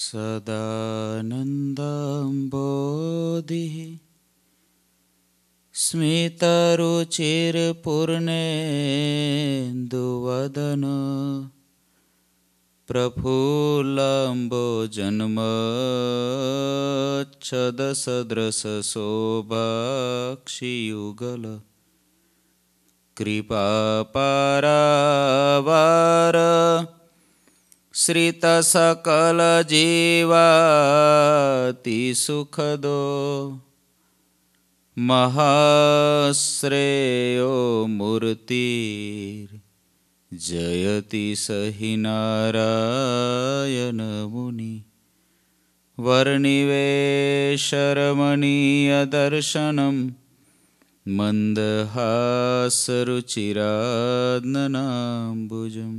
सदानन्दम्बोधिः स्मितरुचिरपूर्णेन्दुवदन प्रफुल्लम्बोजन्मच्छदसदृशशोभाक्षियुगल जन्मच्छदसदृशशोबक्षियुगल कृपापारा श्रितसकलजीवातिसुखदो महाश्रेयो मूर्तिर् जयति सहि नारायणमुनि वर्णिवेशरमणीयदर्शनं मन्दहासरुचिराद्ननाम्बुजम्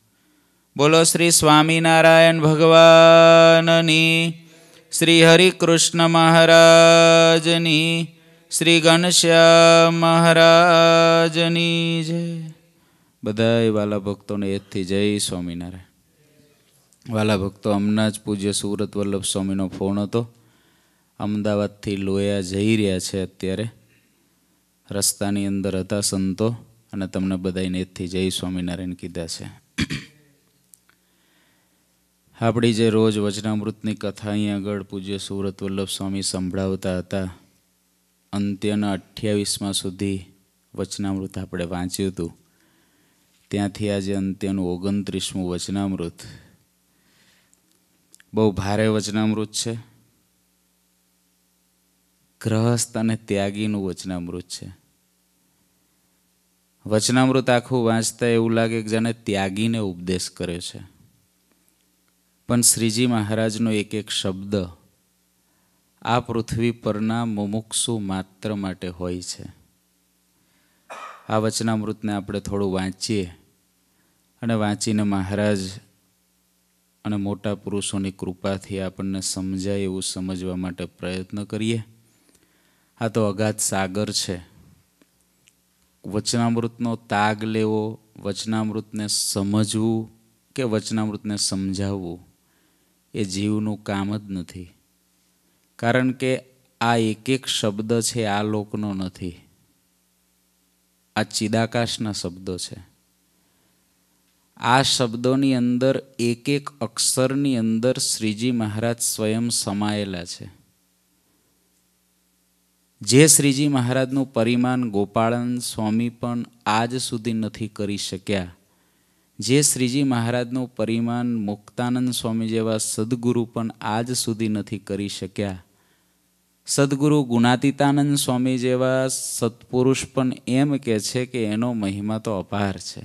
બોલો શ્રી સ્વામિનારાયણ ભગવાનની શ્રી હરિકૃષ્ણ મહારાજની શ્રી ઘનશ્યામ મહારાજની જય બધાય વાલા ભક્તોને એથી જય સ્વામિનારાયણ વાલા ભક્તો હમણાં જ પૂજ્ય સુરત વલ્લભ સ્વામીનો ફોન હતો અમદાવાદથી લોયા જઈ રહ્યા છે અત્યારે રસ્તાની અંદર હતા સંતો અને તમને બધાને એથી જય સ્વામિનારાયણ કીધા છે આપણી જે રોજ વચનામૃતની કથા અહીં આગળ પૂજ્ય સુરત વલ્લભ સ્વામી સંભળાવતા હતા અંત્યના અઠ્યાવીસમાં સુધી વચનામૃત આપણે વાંચ્યું હતું ત્યાંથી આજે અંત્યનું ઓગણત્રીસમું વચનામૃત બહુ ભારે વચનામૃત છે ગ્રહસ્થ અને ત્યાગીનું વચનામૃત છે વચનામૃત આખું વાંચતા એવું લાગે કે જાણે ત્યાગીને ઉપદેશ કર્યો છે પણ શ્રીજી મહારાજનો એક એક શબ્દ આ પૃથ્વી પરના મુમુક્ષુ માત્ર માટે હોય છે આ વચનામૃતને આપણે થોડું વાંચીએ અને વાંચીને મહારાજ અને મોટા પુરુષોની કૃપાથી આપણને સમજાય એવું સમજવા માટે પ્રયત્ન કરીએ આ તો અગાધ સાગર છે વચનામૃતનો તાગ લેવો વચનામૃતને સમજવું કે વચનામૃતને સમજાવવું એ જીવનું કામ જ નથી કારણ કે આ એક એક શબ્દ છે આ લોકનો નથી આ ચિદાકાશના શબ્દો છે આ શબ્દોની અંદર એક એક અક્ષરની અંદર શ્રીજી મહારાજ સ્વયં સમાયેલા છે જે શ્રીજી મહારાજનું પરિમાણ ગોપાળન સ્વામી પણ આજ સુધી નથી કરી શક્યા જે શ્રીજી મહારાજનું પરિમાણ મુક્તાનંદ સ્વામી જેવા સદગુરુ પણ આજ સુધી નથી કરી શક્યા સદગુરુ ગુણાતીતાનંદ સ્વામી જેવા સત્પુરુષ પણ એમ કહે છે કે એનો મહિમા તો અપાર છે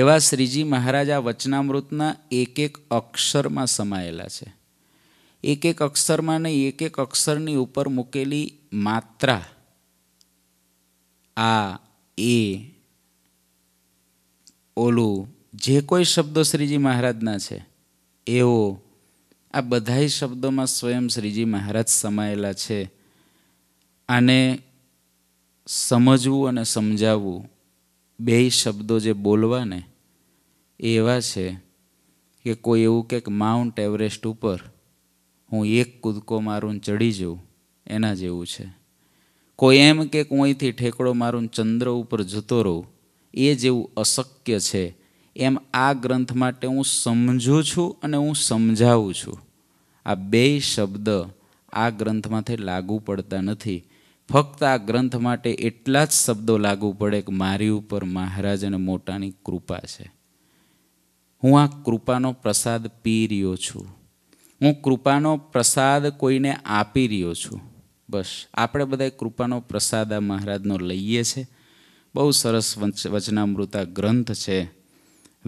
એવા શ્રીજી મહારાજા વચનામૃતના એક એક અક્ષરમાં સમાયેલા છે એક એક અક્ષરમાં નહીં એક એક અક્ષરની ઉપર મૂકેલી માત્રા આ એ ઓલું જે કોઈ શબ્દો શ્રીજી મહારાજના છે એવો આ બધાય શબ્દોમાં સ્વયં શ્રીજી મહારાજ સમાયેલા છે આને સમજવું અને સમજાવવું બે શબ્દો જે બોલવાને એવા છે કે કોઈ એવું કંઈક માઉન્ટ એવરેસ્ટ ઉપર હું એક કૂદકો મારું ચડી જઉં એના જેવું છે કોઈ એમ કે કોઈથી ઠેકડો મારું ચંદ્ર ઉપર જતો રહું એ જેવું અશક્ય છે એમ આ ગ્રંથ માટે હું સમજું છું અને હું સમજાવું છું આ બે શબ્દ આ ગ્રંથમાંથી લાગુ પડતા નથી ફક્ત આ ગ્રંથ માટે એટલા જ શબ્દો લાગુ પડે કે મારી ઉપર મહારાજ અને મોટાની કૃપા છે હું આ કૃપાનો પ્રસાદ પી રહ્યો છું હું કૃપાનો પ્રસાદ કોઈને આપી રહ્યો છું બસ આપણે બધા કૃપાનો પ્રસાદ આ મહારાજનો લઈએ છીએ બહુ સરસ વચનામૃતા ગ્રંથ છે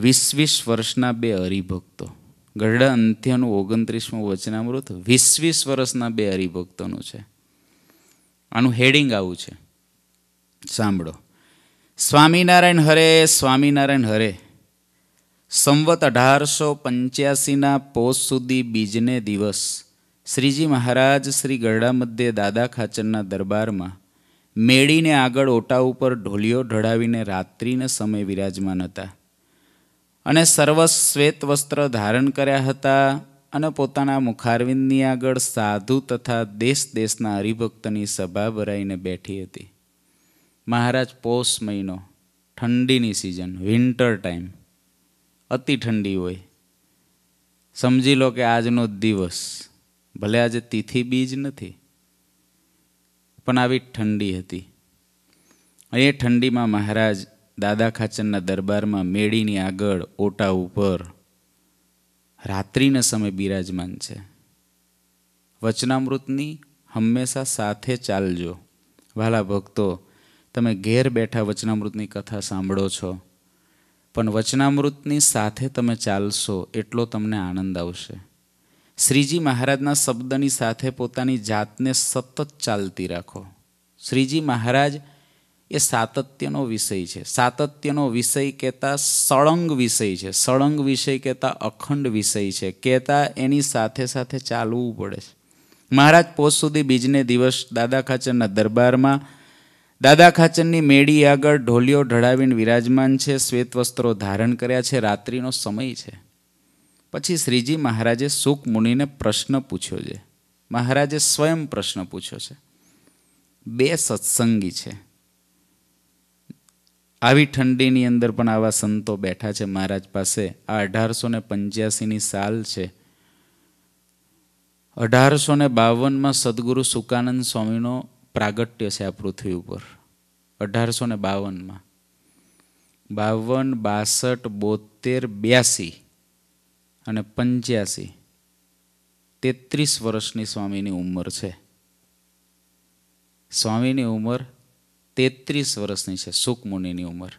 વીસ વીસ વર્ષના બે હરિભક્તો ગઢડા અંત્યનું ઓગણત્રીસમું વચનામૃત વીસ વીસ વર્ષના બે હરિભક્તોનું છે આનું હેડિંગ આવું છે સાંભળો સ્વામિનારાયણ હરે સ્વામિનારાયણ હરે સંવત અઢારસો પંચ્યાસીના પોષ સુધી બીજને દિવસ શ્રીજી મહારાજ શ્રી ગરડા મધ્યે દાદા ખાચરના દરબારમાં મેળીને આગળ ઓટા ઉપર ઢોલિયો ઢળાવીને રાત્રિને સમય વિરાજમાન હતા અને સર્વ શ્વેત વસ્ત્ર ધારણ કર્યા હતા અને પોતાના મુખારવિંદની આગળ સાધુ તથા દેશ દેશના હરિભક્તની સભા ભરાઈને બેઠી હતી મહારાજ પોષ મહિનો ઠંડીની સિઝન વિન્ટર ટાઈમ અતિ ઠંડી હોય સમજી લો કે આજનો દિવસ ભલે આજે તિથિ બીજ નથી પણ આવી ઠંડી હતી એ ઠંડીમાં મહારાજ દાદા ખાચરના દરબારમાં મેળીની આગળ ઓટા ઉપર રાત્રિના સમય બિરાજમાન છે વચનામૃતની હંમેશા સાથે ચાલજો વાલા ભક્તો તમે ઘેર બેઠા વચનામૃતની કથા સાંભળો છો પણ વચનામૃતની સાથે તમે ચાલશો એટલો તમને આનંદ આવશે શ્રીજી મહારાજના શબ્દની સાથે પોતાની જાતને સતત ચાલતી રાખો શ્રીજી મહારાજ એ સાતત્યનો વિષય છે સાતત્યનો વિષય કહેતા સળંગ વિષય છે સળંગ વિષય કહેતા અખંડ વિષય છે કહેતા એની સાથે સાથે ચાલવું પડે છે મહારાજ પોત સુધી બીજને દિવસ દાદા ખાચરના દરબારમાં દાદા ખાચરની મેળી આગળ ઢોલિયો ઢળાવીને વિરાજમાન છે શ્વેત વસ્ત્રો ધારણ કર્યા છે રાત્રિનો સમય છે પછી શ્રીજી મહારાજે સુખ મુનિને પ્રશ્ન પૂછ્યો છે મહારાજે સ્વયં પ્રશ્ન પૂછ્યો છે બે સત્સંગી છે આવી ઠંડીની અંદર પણ આવા સંતો બેઠા છે મહારાજ પાસે આ અઢારસો ને પંચ્યાસીની સાલ છે અઢારસો ને બાવનમાં સદગુરુ સુકાનંદ સ્વામીનો પ્રાગટ્ય છે આ પૃથ્વી ઉપર અઢારસો ને બાવનમાં બાવન બાસઠ બોતેર બ્યાસી અને પંચ્યાસી તેત્રીસ વર્ષની સ્વામીની ઉંમર છે સ્વામીની ઉંમર તેત્રીસ વર્ષની છે સુકમુનિની ઉંમર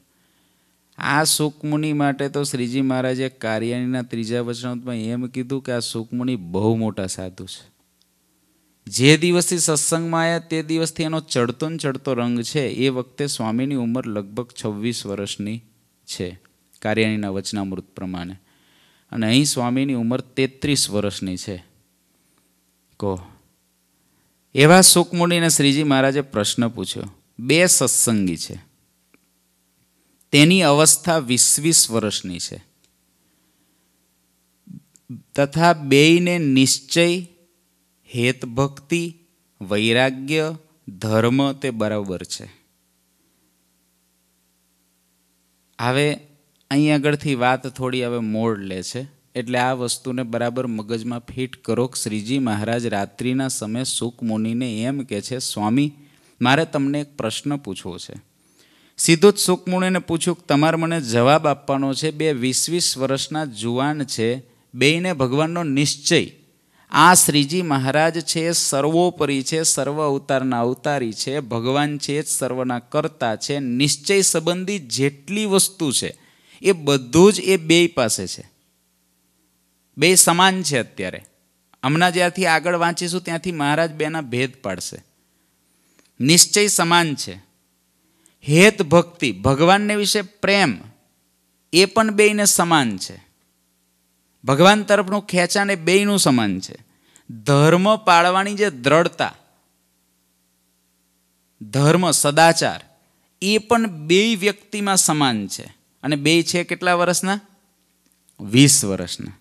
આ સુકમુનિ માટે તો શ્રીજી મહારાજે કાર્યાણીના ત્રીજા વચનાંતમાં એમ કીધું કે આ સુકમુનિ બહુ મોટા સાધુ છે જે દિવસથી સત્સંગમાં આવ્યા તે દિવસથી એનો ચડતો ને ચડતો રંગ છે એ વખતે સ્વામીની ઉંમર લગભગ છવ્વીસ વર્ષની છે કાર્યાણીના વચનામૃત પ્રમાણે અને અહીં સ્વામીની ઉંમર તેત્રીસ વર્ષની છે કહો એવા સુકમુનિને શ્રીજી મહારાજે પ્રશ્ન પૂછ્યો બે સત્સંગી છે તેની અવસ્થા વીસવીસ વર્ષની છે તથા બેયને નિશ્ચય હેતભક્તિ વૈરાગ્ય ધર્મ તે બરાબર છે હવે અહીં આગળથી વાત થોડી હવે મોડ લે છે એટલે આ વસ્તુને બરાબર મગજમાં ફિટ કરો શ્રીજી મહારાજ રાત્રિના સમયે સુકમુનિને એમ કહે છે સ્વામી મારે તમને એક પ્રશ્ન પૂછવો છે સીધો જ સુકમુનિને પૂછ્યું કે તમારે મને જવાબ આપવાનો છે બે વીસ વીસ વર્ષના જુવાન છે બેયને ભગવાનનો નિશ્ચય આ શ્રીજી મહારાજ છે એ સર્વોપરી છે સર્વ અવતારના અવતારી છે ભગવાન છે જ સર્વના કર્તા છે નિશ્ચય સંબંધી જેટલી વસ્તુ છે એ બધું જ એ બે પાસે છે બે સમાન છે અત્યારે હમણાં જ્યાંથી આગળ વાંચીશું ત્યાંથી મહારાજ બેના ભેદ પાડશે નિશ્ચય સમાન છે હેત ભક્તિ ભગવાનને વિશે પ્રેમ એ પણ બેયને સમાન છે ભગવાન તરફનું ખેંચાણ એ બેયનું સમાન છે ધર્મ પાળવાની જે દ્રઢતા ધર્મ સદાચાર એ પણ બેય વ્યક્તિમાં સમાન છે અને બે છે કેટલા વર્ષના વીસ વર્ષના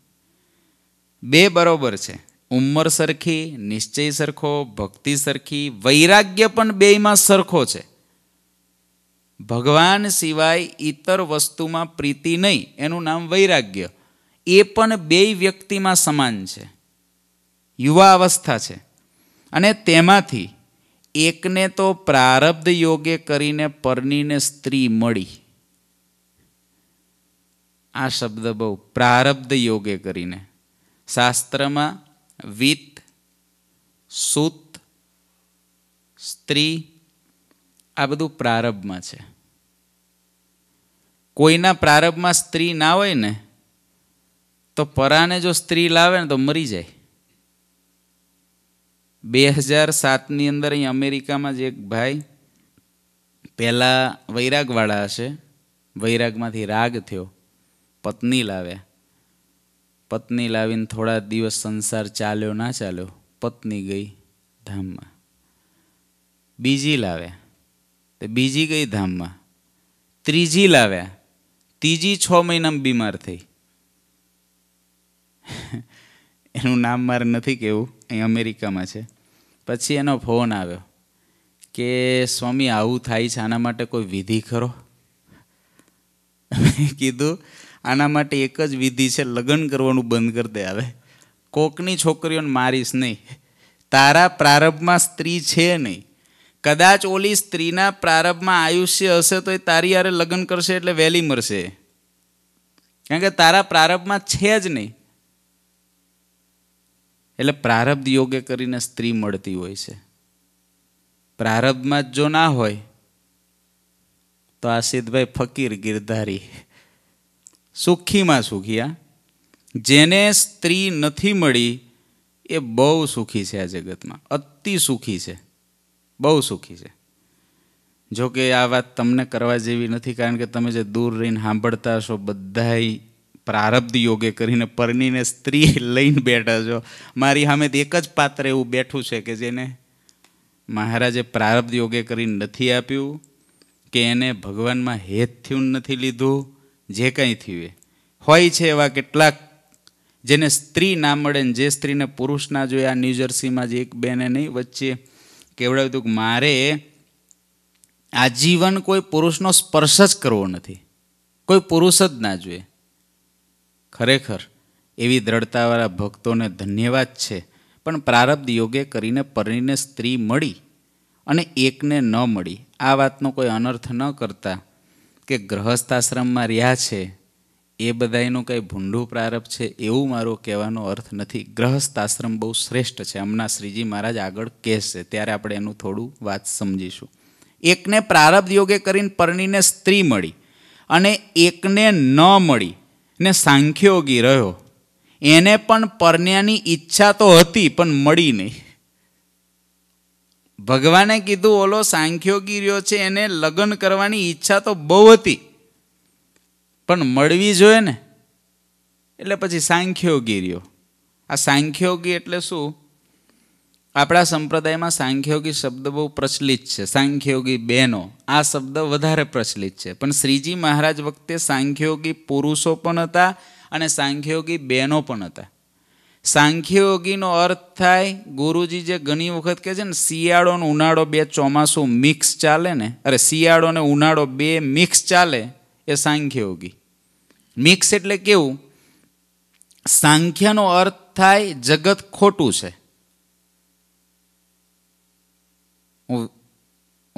બે બરોબર છે ઉંમર સરખી નિશ્ચય સરખો ભક્તિ સરખી વૈરાગ્ય પણ બેયમાં સરખો છે ભગવાન સિવાય ઇતર વસ્તુમાં પ્રીતિ નહીં એનું નામ વૈરાગ્ય એ પણ બે વ્યક્તિમાં સમાન છે યુવા અવસ્થા છે અને તેમાંથી એકને તો પ્રારબ્ધ યોગે કરીને પરનીને સ્ત્રી મળી આ શબ્દ બહુ પ્રારબ્ધ યોગે કરીને શાસ્ત્રમાં વિત સુત સ્ત્રી આ બધું પ્રારબ્ધમાં છે કોઈના પ્રારબ્ધમાં સ્ત્રી ના હોય ને તો પરાને જો સ્ત્રી લાવે ને તો મરી જાય બે હજાર સાતની અંદર અહીં અમેરિકામાં જ એક ભાઈ પહેલાં વૈરાગવાળા હશે વૈરાગમાંથી રાગ થયો પત્ની લાવ્યા પત્ની લાવીને થોડા દિવસ સંસાર ચાલ્યો ના ચાલ્યો પત્ની ગઈ ધામમાં બીજી લાવ્યા તો બીજી ગઈ ધામમાં ત્રીજી લાવ્યા ત્રીજી છ મહિનામાં બીમાર થઈ એનું નામ મારે નથી કહેવું અહીં અમેરિકામાં છે પછી એનો ફોન આવ્યો કે સ્વામી આવું થાય છે આના માટે કોઈ વિધિ ખરો કીધું આના માટે એક જ વિધિ છે લગ્ન કરવાનું બંધ કરી દે હવે કોકની છોકરીઓને મારીશ નહીં તારા પ્રારંભમાં સ્ત્રી છે નહીં કદાચ ઓલી સ્ત્રીના પ્રારંભમાં આયુષ્ય હશે તો એ તારી યારે લગ્ન કરશે એટલે વહેલી મરશે કારણ કે તારા પ્રારંભમાં છે જ નહીં એટલે પ્રારબ્ધ યોગે કરીને સ્ત્રી મળતી હોય છે પ્રારબ્ધમાં જ જો ના હોય તો આ ફકીર ગિરધારી સુખીમાં સુખીયા જેને સ્ત્રી નથી મળી એ બહુ સુખી છે આ જગતમાં અતિ સુખી છે બહુ સુખી છે જોકે આ વાત તમને કરવા જેવી નથી કારણ કે તમે જે દૂર રહીને સાંભળતા છો બધાય પ્રારબ્ધ યોગે કરીને પરણીને સ્ત્રી લઈને બેઠા છો મારી સામે એક જ પાત્ર એવું બેઠું છે કે જેને મહારાજે પ્રારબ્ધ યોગે કરીને નથી આપ્યું કે એને ભગવાનમાં હેત થયું નથી લીધું જે કંઈ થયું એ હોય છે એવા કેટલાક જેને સ્ત્રી ના મળે ને જે સ્ત્રીને પુરુષ ના જોઈએ આ ન્યૂજર્સીમાં જે એક બેને નહીં વચ્ચે કેવડાવ્યું હતું કે મારે આજીવન કોઈ પુરુષનો સ્પર્શ જ કરવો નથી કોઈ પુરુષ જ ના જોઈએ ખરેખર એવી દ્રઢતાવાળા ભક્તોને ધન્યવાદ છે પણ પ્રારબ્ધ યોગે કરીને પરણીને સ્ત્રી મળી અને એકને ન મળી આ વાતનો કોઈ અનર્થ ન કરતા કે ગ્રહસ્થાશ્રમમાં રહ્યા છે એ બધાનું કંઈ ભૂંડું પ્રારંભ છે એવું મારો કહેવાનો અર્થ નથી ગ્રહસ્થાશ્રમ બહુ શ્રેષ્ઠ છે હમણાં શ્રીજી મહારાજ આગળ કહેશે ત્યારે આપણે એનું થોડું વાત સમજીશું એકને પ્રારબ્ધ યોગે કરીને પરણીને સ્ત્રી મળી અને એકને ન મળી ને સાંખ્યોગી રહ્યો એને પણ પરણ્યાની ઈચ્છા તો હતી પણ મળી નહીં ભગવાને કીધું ઓલો સાંખ્યોગી રહ્યો છે એને લગ્ન કરવાની ઈચ્છા તો બહુ હતી પણ મળવી જોઈએ ને એટલે પછી સાંખ્યોગી રહ્યો આ સાંખ્યોગી એટલે શું આપણા સંપ્રદાયમાં સાંખ્યોગી શબ્દ બહુ પ્રચલિત છે સાંખ્યોગી બહેનો આ શબ્દ વધારે પ્રચલિત છે પણ શ્રીજી મહારાજ વખતે સાંખ્યોગી પુરુષો પણ હતા અને સાંખ્યોગી બહેનો પણ હતા સાંખ્યયોગીનો અર્થ થાય ગુરુજી જે ઘણી વખત કહે છે ને શિયાળો ને ઉનાળો બે ચોમાસું મિક્સ ચાલે ને અરે શિયાળો ને ઉનાળો બે મિક્સ ચાલે એ સાંખ્યયોગી મિક્સ એટલે કેવું સાંખ્યનો અર્થ થાય જગત ખોટું છે હું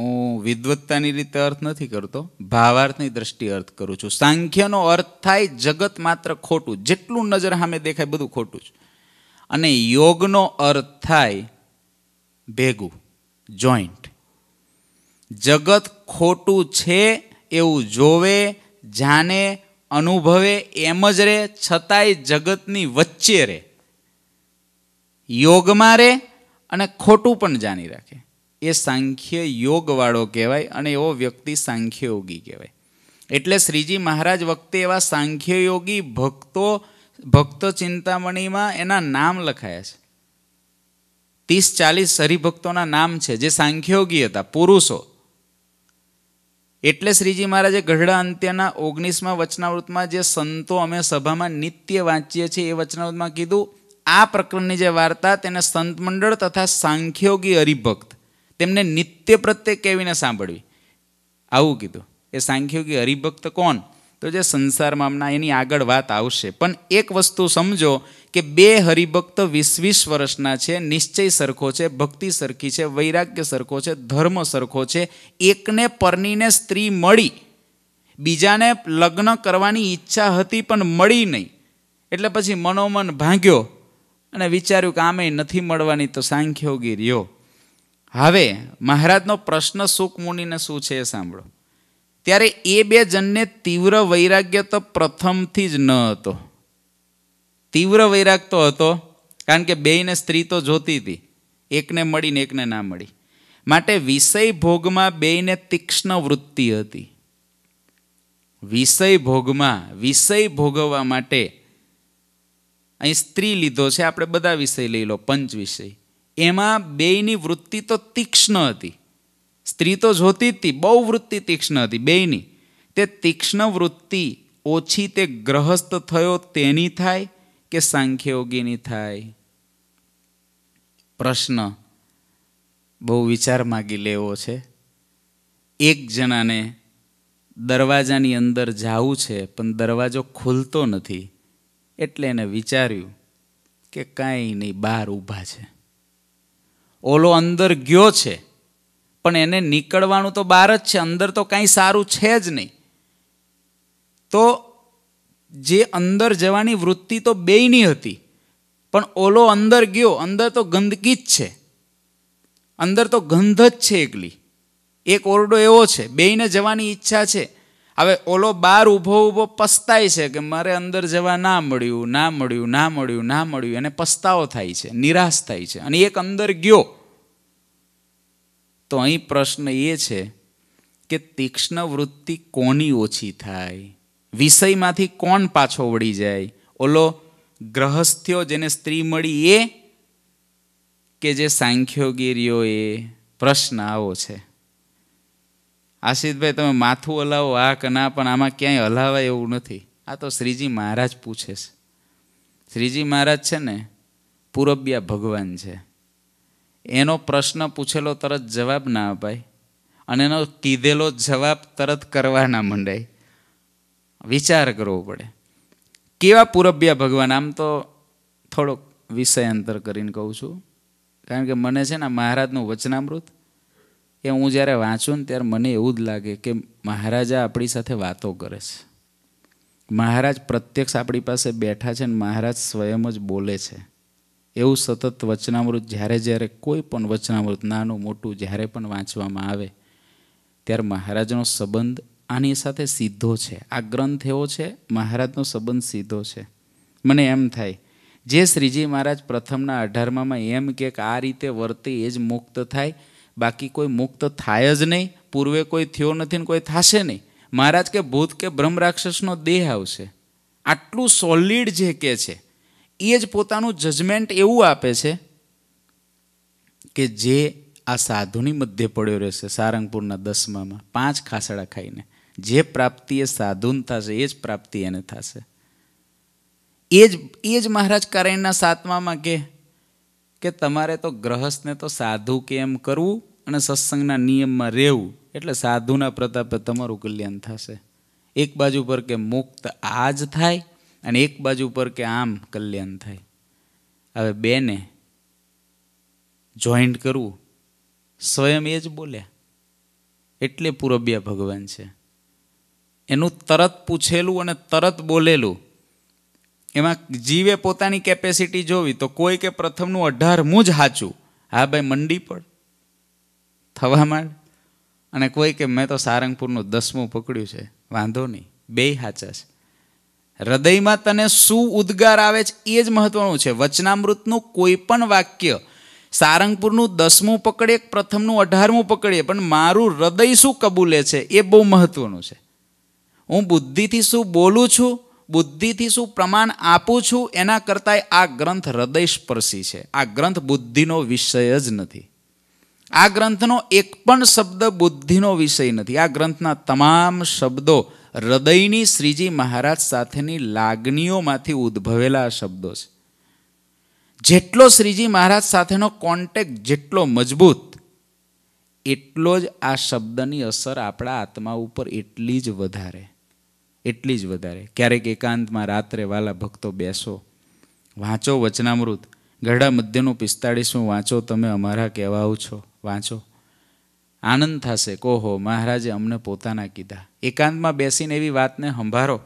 હું વિદવત્તાની રીતે અર્થ નથી કરતો ભાવાર્થની દ્રષ્ટિ અર્થ કરું છું સાંખ્યનો અર્થ થાય જગત માત્ર ખોટું જેટલું નજર સામે દેખાય બધું ખોટું છે અને યોગનો અર્થ થાય ભેગું જોઈન્ટ જગત ખોટું છે એવું જોવે જાણે અનુભવે એમ જ રહે છતાંય જગતની વચ્ચે રહે યોગમાં રહે અને ખોટું પણ જાણી રાખે એ સાંખ્ય યોગવાળો કહેવાય અને એવો વ્યક્તિ સાંખ્ય યોગી કહેવાય એટલે શ્રીજી મહારાજ વખતે એવા સાંખ્ય યોગી ભક્તો ભક્તો ચિંતામણીમાં એના નામ લખાયા છે ત્રીસ ચાલીસ હરિભક્તોના નામ છે જે સાંખ્યોગી હતા પુરુષો એટલે શ્રીજી મહારાજે ગઢડા અંત્યના ઓગણીસમાં વચનાવૃતમાં જે સંતો અમે સભામાં નિત્ય વાંચીએ છીએ એ વચનાવૃતમાં કીધું આ પ્રકરણની જે વાર્તા તેને સંત મંડળ તથા સાંખ્યોગી હરિભક્ત તેમને નિત્ય પ્રત્યે કેવીને સાંભળવી આવું કીધું એ સાંખ્યોગી હરિભક્ત કોણ તો જે સંસારમાં હમણાં એની આગળ વાત આવશે પણ એક વસ્તુ સમજો કે બે હરિભક્ત વીસ વીસ વર્ષના છે નિશ્ચય સરખો છે ભક્તિ સરખી છે વૈરાગ્ય સરખો છે ધર્મ સરખો છે એકને પરનીને સ્ત્રી મળી બીજાને લગ્ન કરવાની ઈચ્છા હતી પણ મળી નહીં એટલે પછી મનોમન ભાંગ્યો અને વિચાર્યું કે આમે નથી મળવાની તો સાંખ્યોગી રહ્યો હવે મહારાજનો પ્રશ્ન સુકમુનિને શું છે એ સાંભળો ત્યારે એ બે જણને તીવ્ર વૈરાગ્ય તો પ્રથમથી જ ન હતો તીવ્ર વૈરાગ તો હતો કારણ કે બેયને સ્ત્રી તો જોતી હતી એકને મળીને એકને ના મળી માટે વિષય ભોગમાં બેયને તીક્ષ્ણ વૃત્તિ હતી વિષય ભોગમાં વિષય ભોગવવા માટે અહીં સ્ત્રી લીધો છે આપણે બધા વિષય લઈ લો પંચ વિષય એમાં બેયની વૃત્તિ તો તીક્ષ્ણ હતી સ્ત્રી તો જોતી જ હતી બહુ વૃત્તિ તીક્ષ્ણ હતી બેયની તે તીક્ષ્ણ વૃત્તિ ઓછી તે ગ્રહસ્થ થયો તેની થાય કે સાંખ્યયોગીની થાય પ્રશ્ન બહુ વિચાર માગી લેવો છે એક જણાને દરવાજાની અંદર જવું છે પણ દરવાજો ખુલતો નથી એટલે એને વિચાર્યું કે કાંઈ નહીં બહાર ઊભા છે ઓલો અંદર ગયો છે પણ એને નીકળવાનું તો બહાર જ છે અંદર તો કાંઈ સારું છે જ નહીં તો જે અંદર જવાની વૃત્તિ તો બેયની હતી પણ ઓલો અંદર ગયો અંદર તો ગંદકી જ છે અંદર તો ગંધ જ છે એકલી એક ઓરડો એવો છે બેયને જવાની ઈચ્છા છે હવે ઓલો બાર ઊભો ઊભો પસ્તાય છે કે મારે અંદર જવા ના મળ્યું ના મળ્યું ના મળ્યું ના મળ્યું એને પસ્તાવો થાય છે નિરાશ થાય છે અને એક અંદર ગયો તો અહીં પ્રશ્ન એ છે કે તીક્ષ્ણ વૃત્તિ કોની ઓછી થાય વિષયમાંથી કોણ પાછો વળી જાય ઓલો ગ્રહસ્થ્યો જેને સ્ત્રી મળી એ કે જે સાંખ્યોગીરીઓ એ પ્રશ્ન આવો છે આશિષભાઈ તમે માથું હલાવો આ કે ના પણ આમાં ક્યાંય હલાવાય એવું નથી આ તો શ્રીજી મહારાજ પૂછે છે શ્રીજી મહારાજ છે ને પૂરબ્યા ભગવાન છે એનો પ્રશ્ન પૂછેલો તરત જવાબ ના અપાય અને એનો કીધેલો જવાબ તરત કરવા ના મંડાય વિચાર કરવો પડે કેવા પૂરબ્યા ભગવાન આમ તો થોડોક વિષય અંતર કરીને કહું છું કારણ કે મને છે ને મહારાજનું વચનામૃત એ હું જ્યારે વાંચું ને ત્યારે મને એવું જ લાગે કે મહારાજા આપણી સાથે વાતો કરે છે મહારાજ પ્રત્યક્ષ આપણી પાસે બેઠા છે ને મહારાજ સ્વયં જ બોલે છે એવું સતત વચનામૃત જ્યારે જ્યારે કોઈ પણ વચનામૃત નાનું મોટું જ્યારે પણ વાંચવામાં આવે ત્યારે મહારાજનો સંબંધ આની સાથે સીધો છે આ ગ્રંથ એવો છે મહારાજનો સંબંધ સીધો છે મને એમ થાય જે શ્રીજી મહારાજ પ્રથમના અઢારમાં એમ કે આ રીતે વર્તે એ જ મુક્ત થાય બાકી કોઈ મુક્ત થાય જ નહીં પૂર્વે કોઈ થયો નથી ને કોઈ થશે નહીં મહારાજ કે ભૂત કે બ્રહ્મ રાક્ષસનો દેહ આવશે આટલું સોલિડ જે કે છે એ જ પોતાનું જજમેન્ટ એવું આપે છે કે જે આ સાધુની મધ્ય પડ્યો રહેશે સારંગપુરના દસમામાં પાંચ ખાસડા ખાઈને જે પ્રાપ્તિ એ સાધુન થશે એ જ પ્રાપ્તિ એને થશે એ જ એ જ મહારાજ કારાયણના સાતમામાં કે કે તમારે તો ગ્રહસ્થને તો સાધુ કે એમ કરવું અને સત્સંગના નિયમમાં રહેવું એટલે સાધુના પ્રતાપે તમારું કલ્યાણ થશે એક બાજુ પર કે મુક્ત આ જ થાય અને એક બાજુ પર કે આમ કલ્યાણ થાય હવે બેને જોઈન્ટ કરવું સ્વયં એ જ બોલ્યા એટલે પૂરબ્યા ભગવાન છે એનું તરત પૂછેલું અને તરત બોલેલું એમાં જીવે પોતાની કેપેસિટી જોવી તો કોઈ કે પ્રથમનું અઢારમું જ સાચું હા ભાઈ મંડી પડ થવા માંડ અને કોઈ કે મેં તો સારંગપુરનું દસમું પકડ્યું છે વાંધો નહીં બે સાચા છે હૃદયમાં તને શું ઉદ્ગાર આવે છે એ જ મહત્વનું છે વચનામૃતનું કોઈ પણ વાક્ય સારંગપુરનું દસમું પકડીએ પ્રથમનું અઢારમું પકડીએ પણ મારું હૃદય શું કબૂલે છે એ બહુ મહત્વનું છે હું બુદ્ધિથી શું બોલું છું બુદ્ધિથી શું પ્રમાણ આપું છું એના કરતાંય આ ગ્રંથ હૃદયસ્પર્શી છે આ ગ્રંથ બુદ્ધિનો વિષય જ નથી આ ગ્રંથનો એક પણ શબ્દ બુદ્ધિનો વિષય નથી આ ગ્રંથના તમામ શબ્દો હૃદયની શ્રીજી મહારાજ સાથેની લાગણીઓમાંથી ઉદ્ભવેલા શબ્દો છે જેટલો શ્રીજી મહારાજ સાથેનો કોન્ટેક્ટ જેટલો મજબૂત એટલો જ આ શબ્દની અસર આપણા આત્મા ઉપર એટલી જ વધારે એટલી જ વધારે ક્યારેક એકાંતમાં રાત્રે વાલા ભક્તો બેસો વાંચો વચનામૃત ગઢડા મધ્યનું પિસ્તાળીસું વાંચો તમે અમારા કહેવાઓ છો વાંચો આનંદ થશે કોહો મહારાજે અમને પોતાના કીધા એકાંતમાં બેસીને એવી વાતને સંભાળો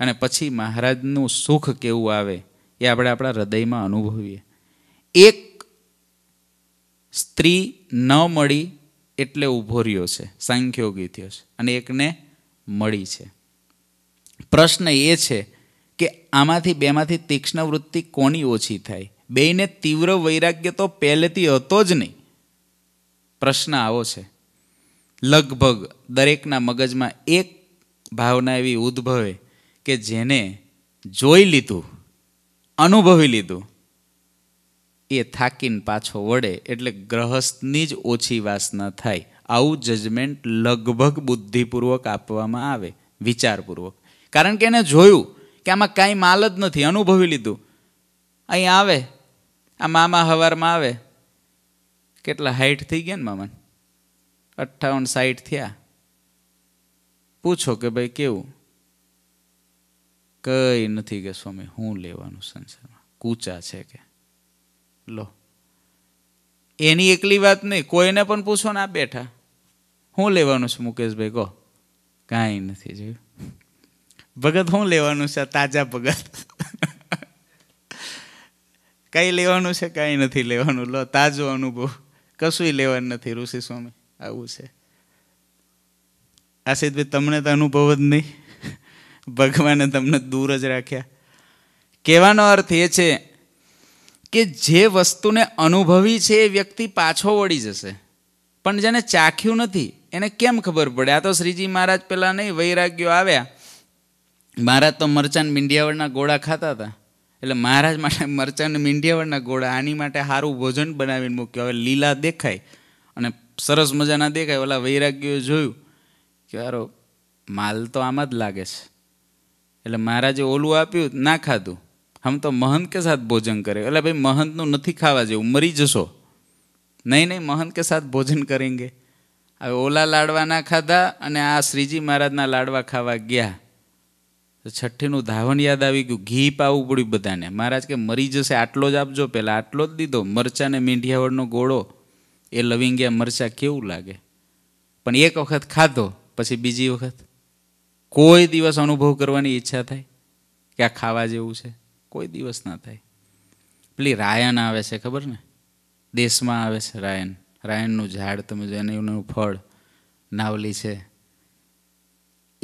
અને પછી મહારાજનું સુખ કેવું આવે એ આપણે આપણા હૃદયમાં અનુભવીએ એક સ્ત્રી ન મળી એટલે ઊભો રહ્યો છે સાંખ્યોગી થયો છે અને એકને મળી છે પ્રશ્ન એ છે કે આમાંથી બેમાંથી તીક્ષ્ણ વૃત્તિ કોની ઓછી થાય બેયને તીવ્ર વૈરાગ્ય તો પહેલેથી હતો જ નહીં પ્રશ્ન આવો છે લગભગ દરેકના મગજમાં એક ભાવના એવી ઉદ્ભવે કે જેને જોઈ લીધું અનુભવી લીધું એ થાકીને પાછો વળે એટલે ગ્રહસ્થની જ ઓછી વાસના થાય આવું જજમેન્ટ લગભગ બુદ્ધિપૂર્વક આપવામાં આવે વિચારપૂર્વક કારણ કે એને જોયું કે આમાં કાંઈ માલ જ નથી અનુભવી લીધું અહીં આવે આ મામા હવારમાં આવે કેટલા હાઈટ થઈ ગયા ને મામાન અઠ્ઠાવન સાઠ થયા પૂછો કે ભાઈ કેવું કંઈ નથી કે સ્વામી હું લેવાનું સંસારમાં કૂચા છે કે લો એની એકલી વાત નહીં કોઈને પણ પૂછો ને આ બેઠા હું લેવાનું છે મુકેશભાઈ કહો કાંઈ નથી જોયું ભગત હું લેવાનું છે તાજા ભગત કાંઈ લેવાનું છે કાંઈ નથી લેવાનું લો તાજો અનુભવ કશું લેવાનું નથી ઋષિ સ્વામી આવું છે આશિતભાઈ તમને તો અનુભવ જ નહીં ભગવાને તમને દૂર જ રાખ્યા કહેવાનો અર્થ એ છે કે જે વસ્તુને અનુભવી છે એ વ્યક્તિ પાછો વળી જશે પણ જેને ચાખ્યું નથી એને કેમ ખબર પડે આ તો શ્રીજી મહારાજ પહેલાં નહીં વૈરાગ્યો આવ્યા મારા તો મરચાં મીંડિયાવળના ગોળા ખાતા હતા એટલે મહારાજ માટે મરચાંને મીંઢિયાવાળના ગોળા આની માટે સારું ભોજન બનાવીને મૂક્યું હવે લીલા દેખાય અને સરસ મજાના દેખાય ઓલા વૈરાગ્યો જોયું કે યારો માલ તો આમાં જ લાગે છે એટલે મહારાજે ઓલું આપ્યું ના ખાધું આમ તો મહંત કે સાથ ભોજન કરે એટલે ભાઈ મહંતનું નથી ખાવા જેવું મરી જશો નહીં નહીં મહંત કે સાથ ભોજન કરેંગે હવે ઓલા લાડવા ના ખાધા અને આ શ્રીજી મહારાજના લાડવા ખાવા ગયા છઠ્ઠીનું ધાવણ યાદ આવી ગયું ઘી પાવું પડ્યું બધાને મહારાજ કે મરી જશે આટલો જ આપજો પહેલાં આટલો જ દીધો મરચાં ને મીંઢિયાવળનો ગોળો એ લવિંગ્યા મરચાં કેવું લાગે પણ એક વખત ખાધો પછી બીજી વખત કોઈ દિવસ અનુભવ કરવાની ઈચ્છા થાય કે આ ખાવા જેવું છે કોઈ દિવસ ના થાય પેલી રાયન આવે છે ખબર ને દેશમાં આવે છે રાયન રાયનનું ઝાડ તમે જો એનું ફળ નાવલી છે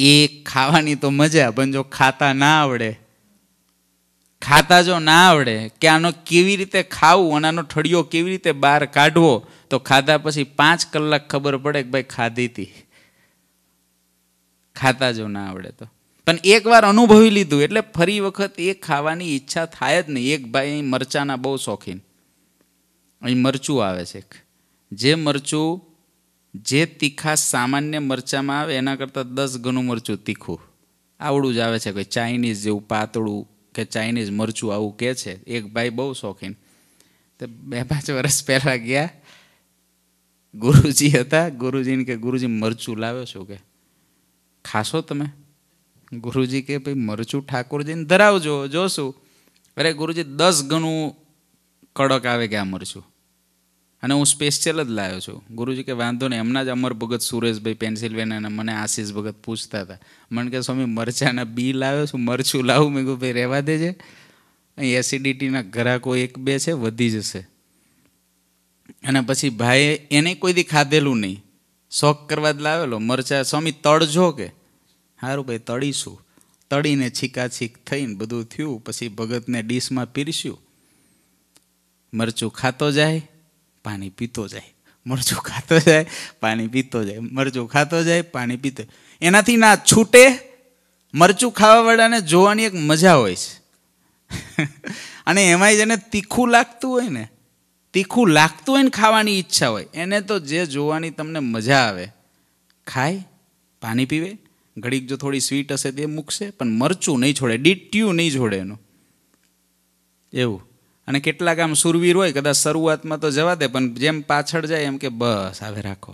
એ ખાવાની તો મજા પણ જો ખાતા ના આવડે ખાતા જો ના આવડે કે આનો કેવી રીતે ખાવું અને આનો ઠળિયો કેવી રીતે બહાર કાઢવો તો ખાધા પછી પાંચ કલાક ખબર પડે કે ભાઈ ખાધી હતી ખાતા જો ના આવડે તો પણ એકવાર અનુભવી લીધું એટલે ફરી વખત એ ખાવાની ઈચ્છા થાય જ નહીં એક ભાઈ અહીં મરચાંના બહુ શોખીન અહીં મરચું આવે છે જે મરચું જે તીખા સામાન્ય મરચાંમાં આવે એના કરતાં દસ ગણું મરચું તીખું આવડું જ આવે છે કોઈ ચાઇનીઝ જેવું પાતળું કે ચાઇનીઝ મરચું આવું કહે છે એક ભાઈ બહુ શોખીન તો બે પાંચ વર્ષ પહેલાં ગયા ગુરુજી હતા ગુરુજીને કે ગુરુજી મરચું લાવ્યો છો કે ખાશો તમે ગુરુજી કે ભાઈ મરચું ઠાકોરજીને ધરાવજો જોશું અરે ગુરુજી દસ ગણું કડક આવે કે આ મરચું અને હું સ્પેશિયલ જ લાવ્યો છું ગુરુજી કે વાંધો નહીં એમના જ અમર ભગત સુરેશભાઈ પેન્સિલવેનિયાના મને આશીષ ભગત પૂછતા હતા મને કે સ્વામી મરચાના બી લાવ્યો છું મરચું લાવું મેં કહું ભાઈ રહેવા દેજે અહીં એસિડિટીના ગ્રાહકો એક બે છે વધી જશે અને પછી ભાઈએ એને કોઈ દી ખાધેલું નહીં શોખ કરવા જ લાવેલો મરચા સ્વામી તળજો કે સારું ભાઈ તળીશું તળીને છીકાછીક થઈને બધું થયું પછી ભગતને ડીશમાં પીરસ્યું મરચું ખાતો જાય પાણી પીતો જાય મરચું ખાતો જાય પાણી પીતો જાય મરચું ખાતો જાય પાણી પીતો એનાથી ના છૂટે મરચું ખાવાવાળાને જોવાની એક મજા હોય છે અને એમાંય જેને તીખું લાગતું હોય ને તીખું લાગતું હોય ને ખાવાની ઈચ્છા હોય એને તો જે જોવાની તમને મજા આવે ખાય પાણી પીવે ઘડીક જો થોડી સ્વીટ હશે તે મૂકશે પણ મરચું નહીં છોડે ડીટ્યું નહીં છોડે એનું એવું અને કેટલાક આમ સુરવીર હોય કદાચ શરૂઆતમાં તો જવા દે પણ જેમ પાછળ જાય એમ કે બસ આવે રાખો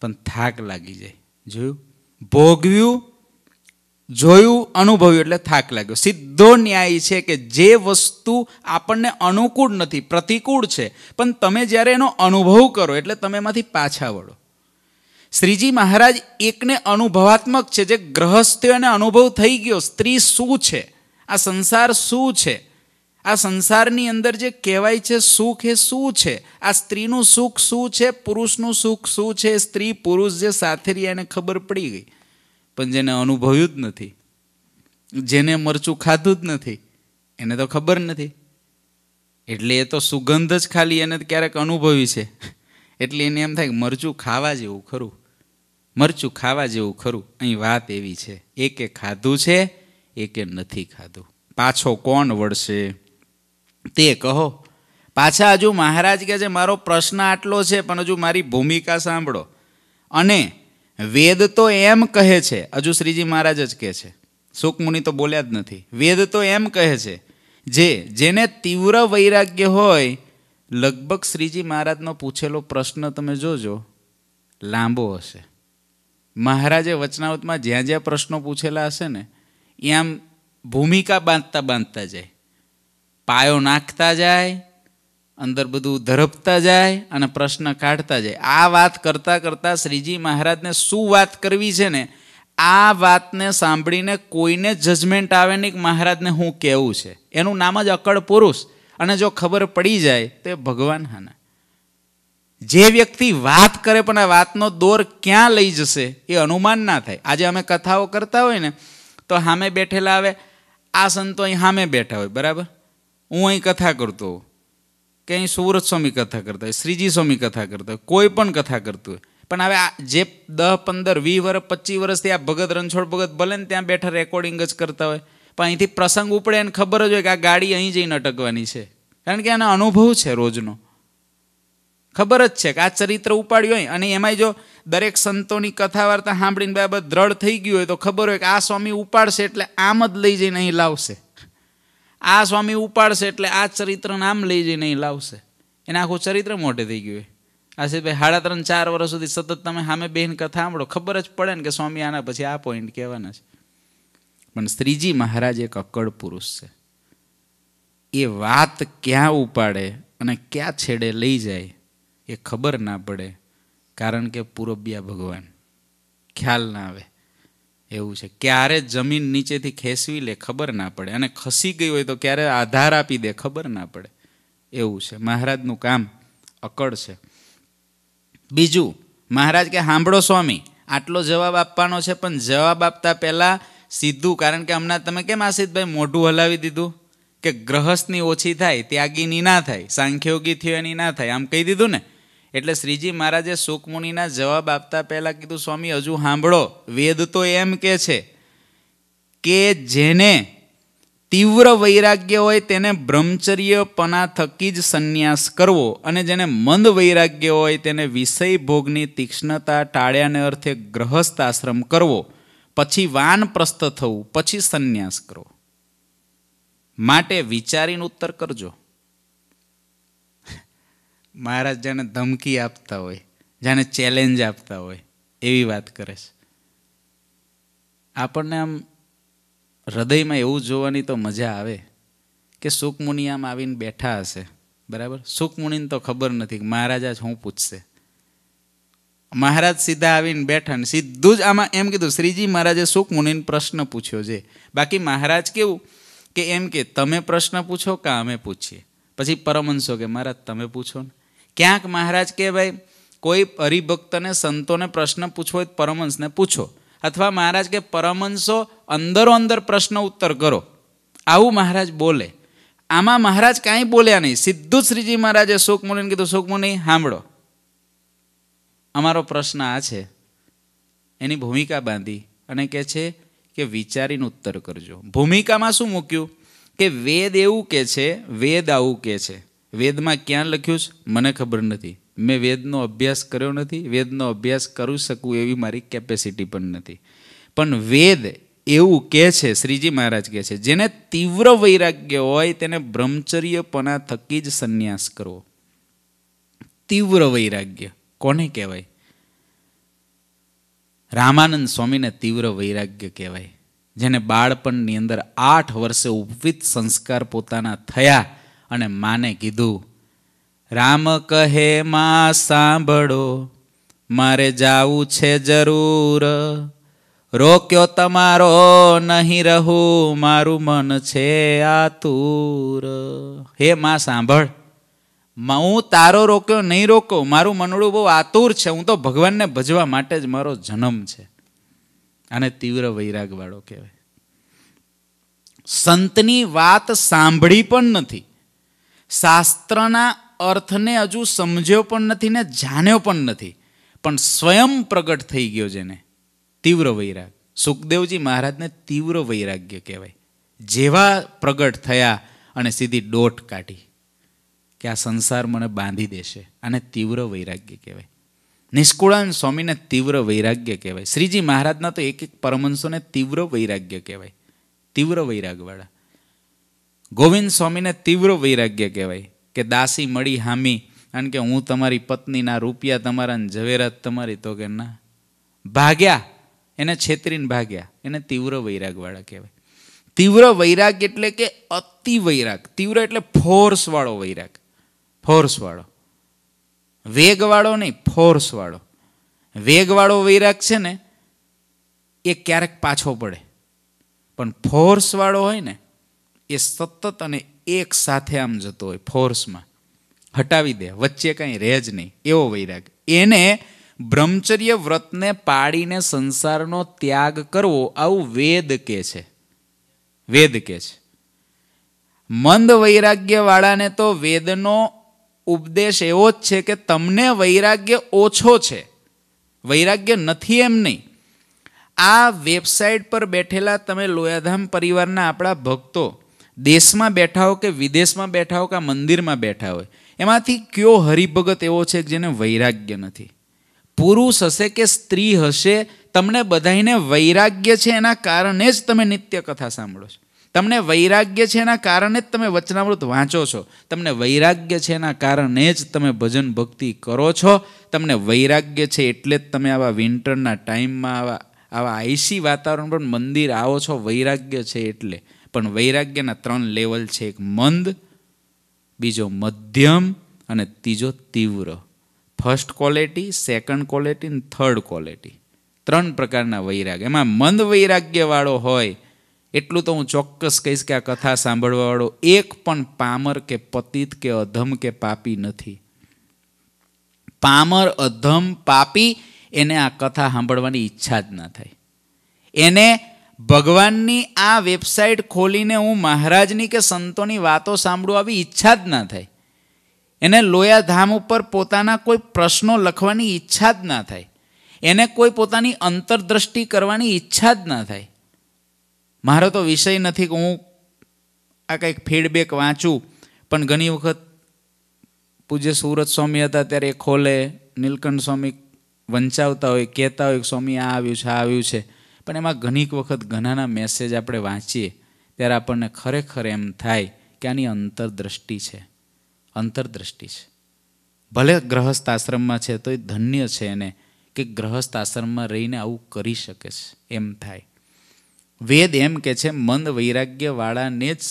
પણ થાક લાગી જાય જોયું ભોગવ્યું જોયું અનુભવ્યું એટલે થાક લાગ્યો સીધો ન્યાય છે કે જે વસ્તુ આપણને અનુકૂળ નથી પ્રતિકૂળ છે પણ તમે જ્યારે એનો અનુભવ કરો એટલે તમે એમાંથી પાછા વળો શ્રીજી મહારાજ એકને અનુભવાત્મક છે જે ગ્રહસ્થ્યો અને અનુભવ થઈ ગયો સ્ત્રી શું છે આ સંસાર શું છે આ સંસારની અંદર જે કહેવાય છે સુખ એ શું છે આ સ્ત્રીનું સુખ શું છે પુરુષનું સુખ શું છે સ્ત્રી પુરુષ જે સાથે રહ્યા એને ખબર પડી ગઈ પણ જેને અનુભવ્યું જ નથી જેને મરચું ખાધું જ નથી એને તો ખબર નથી એટલે એ તો સુગંધ જ ખાલી એને ક્યારેક અનુભવી છે એટલે એને એમ થાય કે મરચું ખાવા જેવું ખરું મરચું ખાવા જેવું ખરું અહીં વાત એવી છે એકે ખાધું છે એકે નથી ખાધું પાછો કોણ વળશે તે કહો પાછા હજુ મહારાજ કહે છે મારો પ્રશ્ન આટલો છે પણ હજુ મારી ભૂમિકા સાંભળો અને વેદ તો એમ કહે છે હજુ શ્રીજી મહારાજ જ કહે છે સુકમુનિ તો બોલ્યા જ નથી વેદ તો એમ કહે છે જે જેને તીવ્ર વૈરાગ્ય હોય લગભગ શ્રીજી મહારાજનો પૂછેલો પ્રશ્ન તમે જોજો લાંબો હશે મહારાજે વચનાવતમાં જ્યાં જ્યાં પ્રશ્નો પૂછેલા હશે ને એ આમ ભૂમિકા બાંધતા બાંધતા જાય પાયો નાખતા જાય અંદર બધું ધરપતા જાય અને પ્રશ્ન કાઢતા જાય આ વાત કરતાં કરતાં શ્રીજી મહારાજને શું વાત કરવી છે ને આ વાતને સાંભળીને કોઈને જજમેન્ટ આવે નહીં મહારાજને હું કહેવું છે એનું નામ જ અકળ પુરુષ અને જો ખબર પડી જાય તો ભગવાન હાના જે વ્યક્તિ વાત કરે પણ આ વાતનો દોર ક્યાં લઈ જશે એ અનુમાન ના થાય આજે અમે કથાઓ કરતા હોય ને તો સામે બેઠેલા આવે આ સંતો અહીં સામે બેઠા હોય બરાબર હું અહીં કથા કરતો કે અહીં સુરત સ્વામી કથા કરતા હોય શ્રીજી સ્વામી કથા કરતા હોય કોઈ પણ કથા કરતું હોય પણ હવે આ જે દહ પંદર વીસ વર્ષ પચીસ વર્ષથી આ ભગત રણછોડ ભગત ભલે ને ત્યાં બેઠા રેકોર્ડિંગ જ કરતા હોય પણ અહીંથી પ્રસંગ ઉપડે એને ખબર જ હોય કે આ ગાડી અહીં જઈને અટકવાની છે કારણ કે આનો અનુભવ છે રોજનો ખબર જ છે કે આ ચરિત્ર ઉપાડ્યું હોય અને એમાંય જો દરેક સંતોની કથા વાર્તા સાંભળીને બાબત દ્રઢ થઈ ગયું હોય તો ખબર હોય કે આ સ્વામી ઉપાડશે એટલે આમ જ લઈ જઈને અહીં લાવશે આ સ્વામી ઉપાડશે એટલે આ ચરિત્ર નામ લઈ જઈને અહીં લાવશે એને આખું ચરિત્ર મોટે થઈ ગયું આ છે ભાઈ સાડા ત્રણ ચાર વર્ષ સુધી સતત તમે સામે બેન કથા સાંભળો ખબર જ પડે ને કે સ્વામી આના પછી આ પોઈન્ટ કહેવાના છે પણ શ્રીજી મહારાજ એક અક્કડ પુરુષ છે એ વાત ક્યાં ઉપાડે અને ક્યાં છેડે લઈ જાય એ ખબર ના પડે કારણ કે પૂરબિયા ભગવાન ખ્યાલ ના આવે એવું છે ક્યારે જમીન નીચેથી ખેંચવી લે ખબર ના પડે અને ખસી ગઈ હોય તો ક્યારે આધાર આપી દે ખબર ના પડે એવું છે મહારાજનું કામ અકળ છે બીજું મહારાજ કે સાંભળો સ્વામી આટલો જવાબ આપવાનો છે પણ જવાબ આપતા પહેલાં સીધું કારણ કે હમણાં તમે કેમ આસિતભાઈ મોઢું હલાવી દીધું કે ગ્રહસ્થની ઓછી થાય ત્યાગીની ના થાય સાંખ્યોગી થયો એની ના થાય આમ કહી દીધું ને એટલે શ્રીજી મહારાજે શુકમુનિના જવાબ આપતા પહેલાં કીધું સ્વામી હજુ સાંભળો વેદ તો એમ કે છે કે જેને તીવ્ર વૈરાગ્ય હોય તેને બ્રહ્મચર્યપના થકી જ સંન્યાસ કરવો અને જેને મંદ વૈરાગ્ય હોય તેને વિષય ભોગની તીક્ષ્ણતા ટાળ્યાને અર્થે ગ્રહસ્થ આશ્રમ કરવો પછી વાનપ્રસ્થ થવું પછી સંન્યાસ કરવો માટે વિચારીને ઉત્તર કરજો મહારાજ જાણે ધમકી આપતા હોય જાણે ચેલેન્જ આપતા હોય એવી વાત કરે છે આપણને આમ હૃદયમાં એવું જોવાની તો મજા આવે કે સુખમુનિ આમ આવીને બેઠા હશે બરાબર સુખમુનિને તો ખબર નથી કે મહારાજ આજ શું પૂછશે મહારાજ સીધા આવીને બેઠા ને સીધું જ આમાં એમ કીધું શ્રીજી મહારાજે સુખમુનિને પ્રશ્ન પૂછ્યો છે બાકી મહારાજ કેવું કે એમ કે તમે પ્રશ્ન પૂછો કે અમે પૂછીએ પછી પરમહંસો કે મહારાજ તમે પૂછો ને ક્યાંક મહારાજ કે ભાઈ કોઈ હરિભક્તને સંતોને પ્રશ્ન પૂછવો હોય પરમહંસને પૂછો અથવા મહારાજ કે પરમહંસો અંદરો અંદર પ્રશ્ન ઉત્તર કરો આવું મહારાજ બોલે આમાં મહારાજ કાંઈ બોલ્યા નહીં સીધું શ્રીજી મહારાજે સુખમુનિને કીધું સુખમુનિ સાંભળો અમારો પ્રશ્ન આ છે એની ભૂમિકા બાંધી અને કહે છે કે વિચારીને ઉત્તર કરજો ભૂમિકામાં શું મૂક્યું કે વેદ એવું કે છે વેદ આવું કે છે વેદમાં ક્યાં લખ્યું છે મને ખબર નથી મેં વેદનો અભ્યાસ કર્યો નથી વેદનો અભ્યાસ કરી શકું એવી મારી કેપેસિટી પણ નથી પણ વેદ એવું કહે છે શ્રીજી મહારાજ કહે છે જેને તીવ્ર વૈરાગ્ય હોય તેને બ્રહ્મચર્યપણા થકી જ સંન્યાસ કરવો તીવ્ર વૈરાગ્ય કોને કહેવાય રામાનંદ સ્વામીને તીવ્ર વૈરાગ્ય કહેવાય જેને બાળપણની અંદર આઠ વર્ષે ઉપવિત સંસ્કાર પોતાના થયા અને માને કીધું રામ કહે માં સાંભળો મારે જાવું છે જરૂર રોક્યો તમારો નહીં રહું મારું મન છે આતુર હે માં સાંભળ હું તારો રોક્યો નહીં રોકો મારું મનડું બહુ આતુર છે હું તો ભગવાનને ભજવા માટે જ મારો જન્મ છે અને તીવ્ર વૈરાગવાળો કહેવાય સંતની વાત સાંભળી પણ નથી શાસ્ત્રના અર્થને હજુ સમજ્યો પણ નથી ને જાણ્યો પણ નથી પણ સ્વયં પ્રગટ થઈ ગયો જેને તીવ્ર વૈરાગ સુખદેવજી મહારાજને તીવ્ર વૈરાગ્ય કહેવાય જેવા પ્રગટ થયા અને સીધી દોટ કાઢી કે આ સંસાર મને બાંધી દેશે આને તીવ્ર વૈરાગ્ય કહેવાય નિષ્કુળાન સ્વામીને તીવ્ર વૈરાગ્ય કહેવાય શ્રીજી મહારાજના તો એક એક પરમંશોને તીવ્ર વૈરાગ્ય કહેવાય તીવ્ર વૈરાગવાળા ગોવિંદ સ્વામીને તીવ્ર વૈરાગ્ય કહેવાય કે દાસી મળી હામી કારણ કે હું તમારી પત્નીના રૂપિયા તમારા ઝવેરાત તમારી તો કે ના ભાગ્યા એને છેતરીને ભાગ્યા એને તીવ્ર વૈરાગવાળા કહેવાય તીવ્ર વૈરાગ એટલે કે અતિ વૈરાગ તીવ્ર એટલે ફોર્સવાળો વૈરાગ ફોર્સવાળો વેગવાળો નહીં ફોર્સવાળો વેગવાળો વૈરાગ છે ને એ ક્યારેક પાછો પડે પણ ફોર્સવાળો હોય ને એ સતત અને એક સાથે આમ જતો હોય ફોર્સમાં હટાવી દે વચ્ચે કાંઈ રહે જ નહીં એવો વૈરાગ એને બ્રહ્મચર્ય વ્રતને પાડીને સંસારનો ત્યાગ કરવો આવું વેદ કે છે વેદ કે છે મંદ વૈરાગ્યવાળાને તો વેદનો ઉપદેશ એવો જ છે કે તમને વૈરાગ્ય ઓછો છે વૈરાગ્ય નથી એમ નહીં આ વેબસાઇટ પર બેઠેલા તમે લોયાધામ પરિવારના આપણા ભક્તો દેશમાં બેઠા હો કે વિદેશમાં બેઠા હો કે મંદિરમાં બેઠા હોય એમાંથી કયો હરિભગત એવો છે જેને વૈરાગ્ય નથી પુરુષ હશે કે સ્ત્રી હશે તમને બધાને વૈરાગ્ય છે એના કારણે જ તમે નિત્ય કથા સાંભળો છો તમને વૈરાગ્ય છે એના કારણે જ તમે વચનાવૃત વાંચો છો તમને વૈરાગ્ય છે એના કારણે જ તમે ભજન ભક્તિ કરો છો તમને વૈરાગ્ય છે એટલે જ તમે આવા વિન્ટરના ટાઈમમાં આવા આવા આઈસી વાતાવરણ પર મંદિર આવો છો વૈરાગ્ય છે એટલે પણ વૈરાગ્યના ત્રણ લેવલ છે એક મંદ બીજો મધ્યમ અને ત્રીજો તીવ્ર ફર્સ્ટ ક્વોલિટી સેકન્ડ ક્વોલિટી અને થર્ડ ક્વોલિટી ત્રણ પ્રકારના વૈરાગ એમાં મંદ વૈરાગ્યવાળો હોય એટલું તો હું ચોક્કસ કહીશ કે આ કથા સાંભળવાવાળો એક પણ પામર કે પતિત કે અધમ કે પાપી નથી પામર અધમ પાપી એને આ કથા સાંભળવાની ઈચ્છા જ ના થાય એને ભગવાનની આ વેબસાઇટ ખોલીને હું મહારાજની કે સંતોની વાતો સાંભળું આવી ઈચ્છા જ ના થાય એને લોયા ધામ ઉપર પોતાના કોઈ પ્રશ્નો લખવાની ઈચ્છા જ ના થાય એને કોઈ પોતાની અંતરદ્રષ્ટિ કરવાની ઈચ્છા જ ના થાય મારો તો વિષય નથી કે હું આ કંઈક ફીડબેક વાંચું પણ ઘણી વખત પૂજ્ય સુરત સ્વામી હતા ત્યારે એ ખોલે નીલકંઠ સ્વામી વંચાવતા હોય કહેતા હોય સ્વામી આ આવ્યું છે આ આવ્યું છે પણ એમાં ઘણીક વખત ઘણાના મેસેજ આપણે વાંચીએ ત્યારે આપણને ખરેખર એમ થાય કે આની અંતરદ્રષ્ટિ છે અંતરદ્રષ્ટિ છે ભલે ગ્રહસ્થ આશ્રમમાં છે તો એ ધન્ય છે એને કે ગ્રહસ્થ આશ્રમમાં રહીને આવું કરી શકે છે એમ થાય વેદ એમ કે છે મંદ વૈરાગ્યવાળાને જ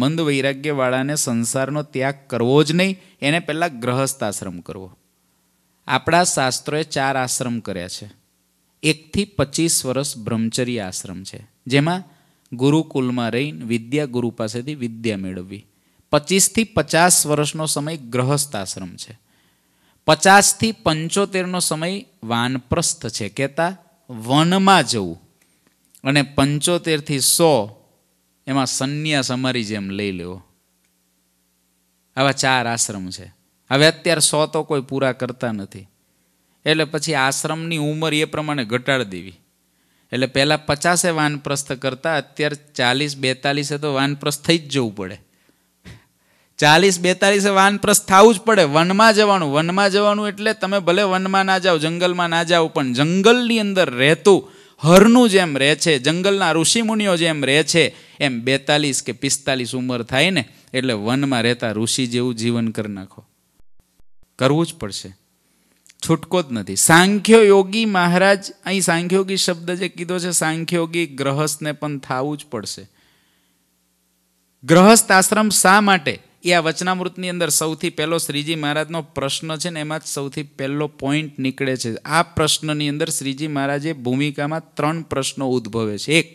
મંદ વૈરાગ્યવાળાને સંસારનો ત્યાગ કરવો જ નહીં એને પહેલાં ગ્રહસ્થ આશ્રમ કરવો આપણા શાસ્ત્રોએ ચાર આશ્રમ કર્યા છે એકથી પચીસ વર્ષ બ્રહ્મચર્ય આશ્રમ છે જેમાં ગુરુકુલમાં રહીને વિદ્યા ગુરુ પાસેથી વિદ્યા મેળવવી પચીસથી પચાસ વર્ષનો સમય ગ્રહસ્થ આશ્રમ છે પચાસથી પંચોતેરનો સમય વાનપ્રસ્થ છે કહેતા વનમાં જવું અને પંચોતેરથી સો એમાં સંન્યાસ અમારી જેમ લઈ લેવો આવા ચાર આશ્રમ છે હવે અત્યારે સો તો કોઈ પૂરા કરતા નથી એટલે પછી આશ્રમની ઉંમર એ પ્રમાણે ઘટાડી દેવી એટલે પહેલાં પચાસે વાનપ્રસ્થ કરતાં અત્યારે ચાલીસ બેતાલીસે તો વાનપ્રસ્થ થઈ જ જવું પડે ચાલીસ બેતાલીસે વાનપ્રસ્થ થવું જ પડે વનમાં જવાનું વનમાં જવાનું એટલે તમે ભલે વનમાં ના જાઓ જંગલમાં ના જાઓ પણ જંગલની અંદર રહેતું હરનું જેમ રહે છે જંગલના ઋષિમુનિઓ જેમ રહે છે એમ બેતાલીસ કે પિસ્તાલીસ ઉંમર થાય ને એટલે વનમાં રહેતા ઋષિ જેવું જીવન કરી નાખો કરવું જ પડશે છૂટકો જ નથી સાંખ્ય યોગી મહારાજ અહીં સાંખ્યોગી શબ્દ જે કીધો છે સાંખ્યોગી ગ્રહસ્થને પણ થવું જ પડશે ગ્રહસ્થ આશ્રમ શા માટે એ આ વચનામૃતની અંદર સૌથી પહેલો શ્રીજી મહારાજનો પ્રશ્ન છે ને એમાં જ સૌથી પહેલો પોઈન્ટ નીકળે છે આ પ્રશ્નની અંદર શ્રીજી મહારાજે ભૂમિકામાં ત્રણ પ્રશ્નો ઉદ્ભવે છે એક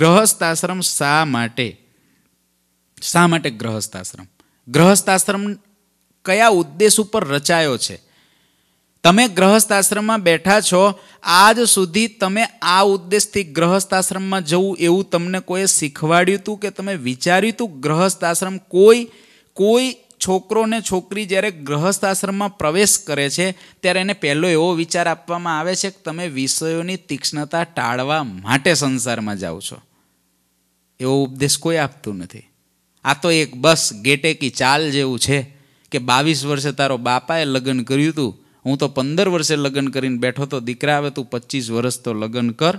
ગ્રહસ્થ આશ્રમ શા માટે શા માટે ગ્રહસ્થ આશ્રમ ગ્રહસ્થ આશ્રમ કયા ઉદ્દેશ ઉપર રચાયો છે તમે ગ્રહસ્થાશ્રમમાં બેઠા છો આજ સુધી તમે આ ઉદ્દેશથી ગ્રહસ્થાશ્રમમાં જવું એવું તમને કોઈએ શીખવાડ્યું હતું કે તમે વિચાર્યું હતું ગ્રહસ્થાશ્રમ કોઈ કોઈ છોકરો ને છોકરી જ્યારે ગ્રહસ્થાશ્રમમાં પ્રવેશ કરે છે ત્યારે એને પહેલો એવો વિચાર આપવામાં આવે છે કે તમે વિષયોની તીક્ષ્ણતા ટાળવા માટે સંસારમાં જાઓ છો એવો ઉપદેશ કોઈ આપતું નથી આ તો એક બસ ગેટેકી ચાલ જેવું છે કે બાવીસ વર્ષે તારો બાપાએ લગ્ન કર્યું હતું હું તો પંદર વર્ષે લગ્ન કરીને બેઠો તો દીકરા આવે તું પચીસ વર્ષ તો લગ્ન કર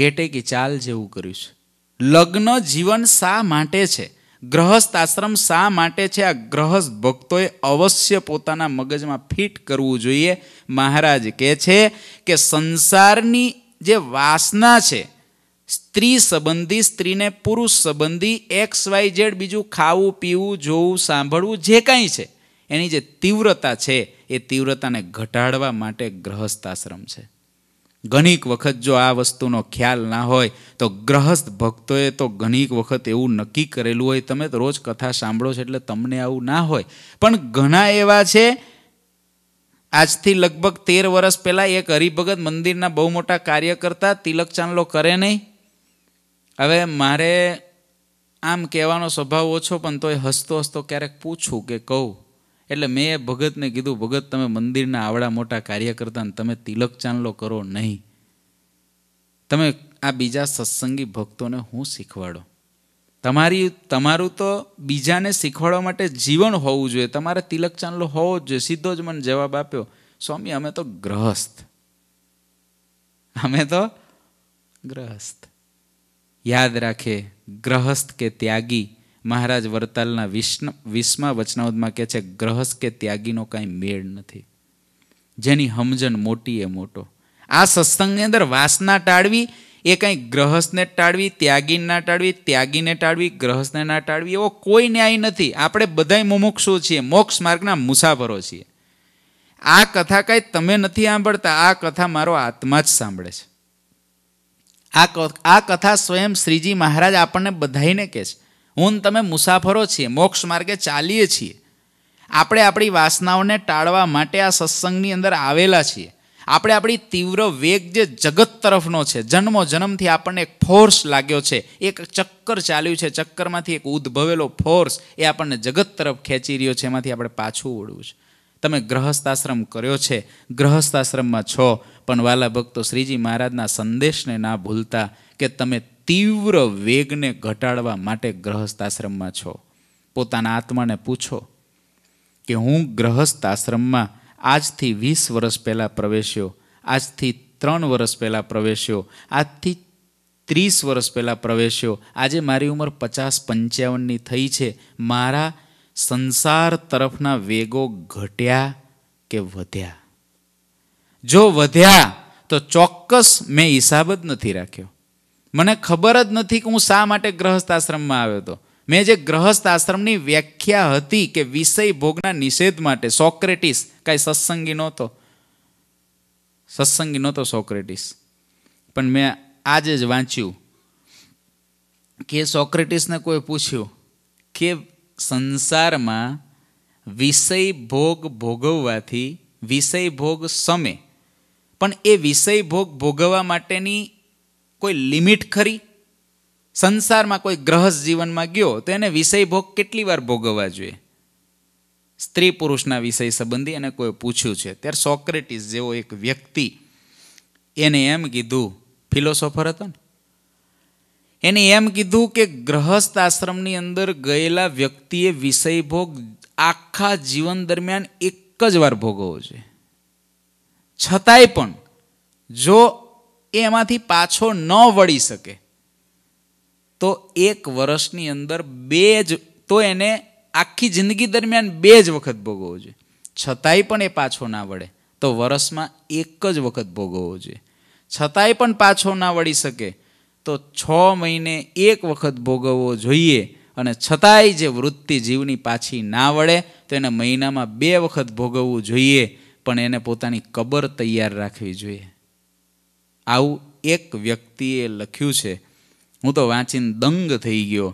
ગેટે કે ચાલ જેવું કર્યું છે લગ્ન જીવન શા માટે છે ગ્રહસ્થ આશ્રમ શા માટે છે આ ગ્રહસ્થ ભક્તોએ અવશ્ય પોતાના મગજમાં ફિટ કરવું જોઈએ મહારાજ કહે છે કે સંસારની જે વાસના છે સ્ત્રી સંબંધી સ્ત્રીને પુરુષ સંબંધી એક્સ વાય ઝેડ બીજું ખાવું પીવું જોવું સાંભળવું જે કાંઈ છે એની જે તીવ્રતા છે એ તીવ્રતાને ઘટાડવા માટે ગ્રહસ્થ આશ્રમ છે ઘણીક વખત જો આ વસ્તુનો ખ્યાલ ના હોય તો ગ્રહસ્થ ભક્તોએ તો ઘણીક વખત એવું નક્કી કરેલું હોય તમે તો રોજ કથા સાંભળો છો એટલે તમને આવું ના હોય પણ ઘણા એવા છે આજથી લગભગ તેર વર્ષ પહેલાં એક હરિભગત મંદિરના બહુ મોટા કાર્ય કરતા તિલક ચાંદલો કરે નહીં હવે મારે આમ કહેવાનો સ્વભાવ ઓછો પણ તોય હસતો હસતો ક્યારેક પૂછું કે કહું એટલે મેં ભગતને કીધું ભગત તમે મંદિરના આવડા મોટા કાર્ય કરતા તમે તિલક ચાંદલો કરો નહીં તમે આ બીજા સત્સંગી ભક્તોને હું શીખવાડો તમારી તમારું તો બીજાને શીખવાડવા માટે જીવન હોવું જોઈએ તમારે તિલક ચાંદલો હોવો જ જોઈએ સીધો જ મને જવાબ આપ્યો સ્વામી અમે તો ગ્રહસ્થ અમે તો ગ્રહસ્થ યાદ રાખે ગ્રહસ્થ કે ત્યાગી મહારાજ વરતાલના વિષ્ણ વીસમા વચનાવદમાં કહે છે ગ્રહસ કે ત્યાગીનો કાંઈ મેળ નથી જેની હમજન મોટી એ મોટો આ સત્સંગની અંદર વાસના ટાળવી એ કાંઈ ગ્રહસ્થને ટાળવી ત્યાગીને ના ટાળવી ત્યાગીને ટાળવી ગ્રહસ્થને ના ટાળવી એવો કોઈ ન્યાય નથી આપણે બધાય મુમુક્ષુ છીએ મોક્ષ માર્ગના મુસાફરો છીએ આ કથા કાંઈ તમે નથી સાંભળતા આ કથા મારો આત્મા જ સાંભળે છે આ આ કથા સ્વયં શ્રીજી મહારાજ આપણને બધાઈને કહે છે હું તમે મુસાફરો છીએ મોક્ષ માર્ગે ચાલીએ છીએ આપણે આપણી વાસનાઓને ટાળવા માટે આ સત્સંગની અંદર આવેલા છીએ આપણે આપણી તીવ્ર વેગ જે જગત તરફનો છે જન્મો જન્મથી આપણને એક ફોર્સ લાગ્યો છે એક ચક્કર ચાલ્યું છે ચક્કરમાંથી એક ઉદ્ભવેલો ફોર્સ એ આપણને જગત તરફ ખેંચી રહ્યો છે એમાંથી આપણે પાછું ઓળવું છે તમે ગ્રહસ્થાશ્રમ કર્યો છે ગ્રહસ્થાશ્રમમાં છો પણ વાલા ભક્તો શ્રીજી મહારાજના સંદેશને ના ભૂલતા કે તમે તીવ્ર વેગને ઘટાડવા માટે ગ્રહસ્થ આશ્રમમાં છો પોતાના આત્માને પૂછો કે હું ગ્રહસ્થ આશ્રમમાં આજથી વીસ વર્ષ પહેલાં પ્રવેશ્યો આજથી ત્રણ વર્ષ પહેલાં પ્રવેશ્યો આજથી ત્રીસ વર્ષ પહેલાં પ્રવેશ્યો આજે મારી ઉંમર પચાસ પંચાવનની થઈ છે મારા સંસાર તરફના વેગો ઘટ્યા કે વધ્યા જો વધ્યા તો ચોક્કસ મેં હિસાબ જ નથી રાખ્યો મને ખબર જ નથી કે હું શા માટે ગ્રહસ્થ આશ્રમમાં આવ્યો હતો મેં જે ગ્રહસ્થ આશ્રમની વ્યાખ્યા હતી કે વિષય ભોગના નિષેધ માટે સોક્રેટિસ કાંઈ સત્સંગી નહોતો સત્સંગી નહોતો સોક્રેટિસ પણ મેં આજે જ વાંચ્યું કે સોક્રેટિસને કોઈ પૂછ્યું કે સંસારમાં વિષય ભોગ ભોગવવાથી વિષય ભોગ સમે પણ એ વિષય ભોગ ભોગવવા માટેની કોઈ લિમિટ ખરી સંસારમાં કોઈ ગ્રહસ્થ જીવનમાં ગયો તો એને વિષય ભોગ કેટલી વાર ભોગવવા જોઈએ સ્ત્રી પુરુષના વિષય સંબંધી એને કોઈ પૂછ્યું છે ત્યારે સોક્રેટિસ જેવો એક વ્યક્તિ એને એમ કીધું ફિલોસોફર હતો ને એને એમ કીધું કે ગ્રહસ્થ આશ્રમની અંદર ગયેલા વ્યક્તિએ વિષય ભોગ આખા જીવન દરમિયાન એક જ વાર ભોગવવો જોઈએ છતાંય પણ જો એ એમાંથી પાછો ન વળી શકે તો એક વર્ષની અંદર બે જ તો એને આખી જિંદગી દરમિયાન બે જ વખત ભોગવવો જોઈએ છતાંય પણ એ પાછો ના વળે તો વર્ષમાં એક જ વખત ભોગવવો જોઈએ છતાંય પણ પાછો ના વળી શકે તો છ મહિને એક વખત ભોગવવો જોઈએ અને છતાંય જે વૃત્તિ જીવની પાછી ના વળે તો એને મહિનામાં બે વખત ભોગવવું જોઈએ પણ એને પોતાની કબર તૈયાર રાખવી જોઈએ આવું એક વ્યક્તિએ લખ્યું છે હું તો વાંચીને દંગ થઈ ગયો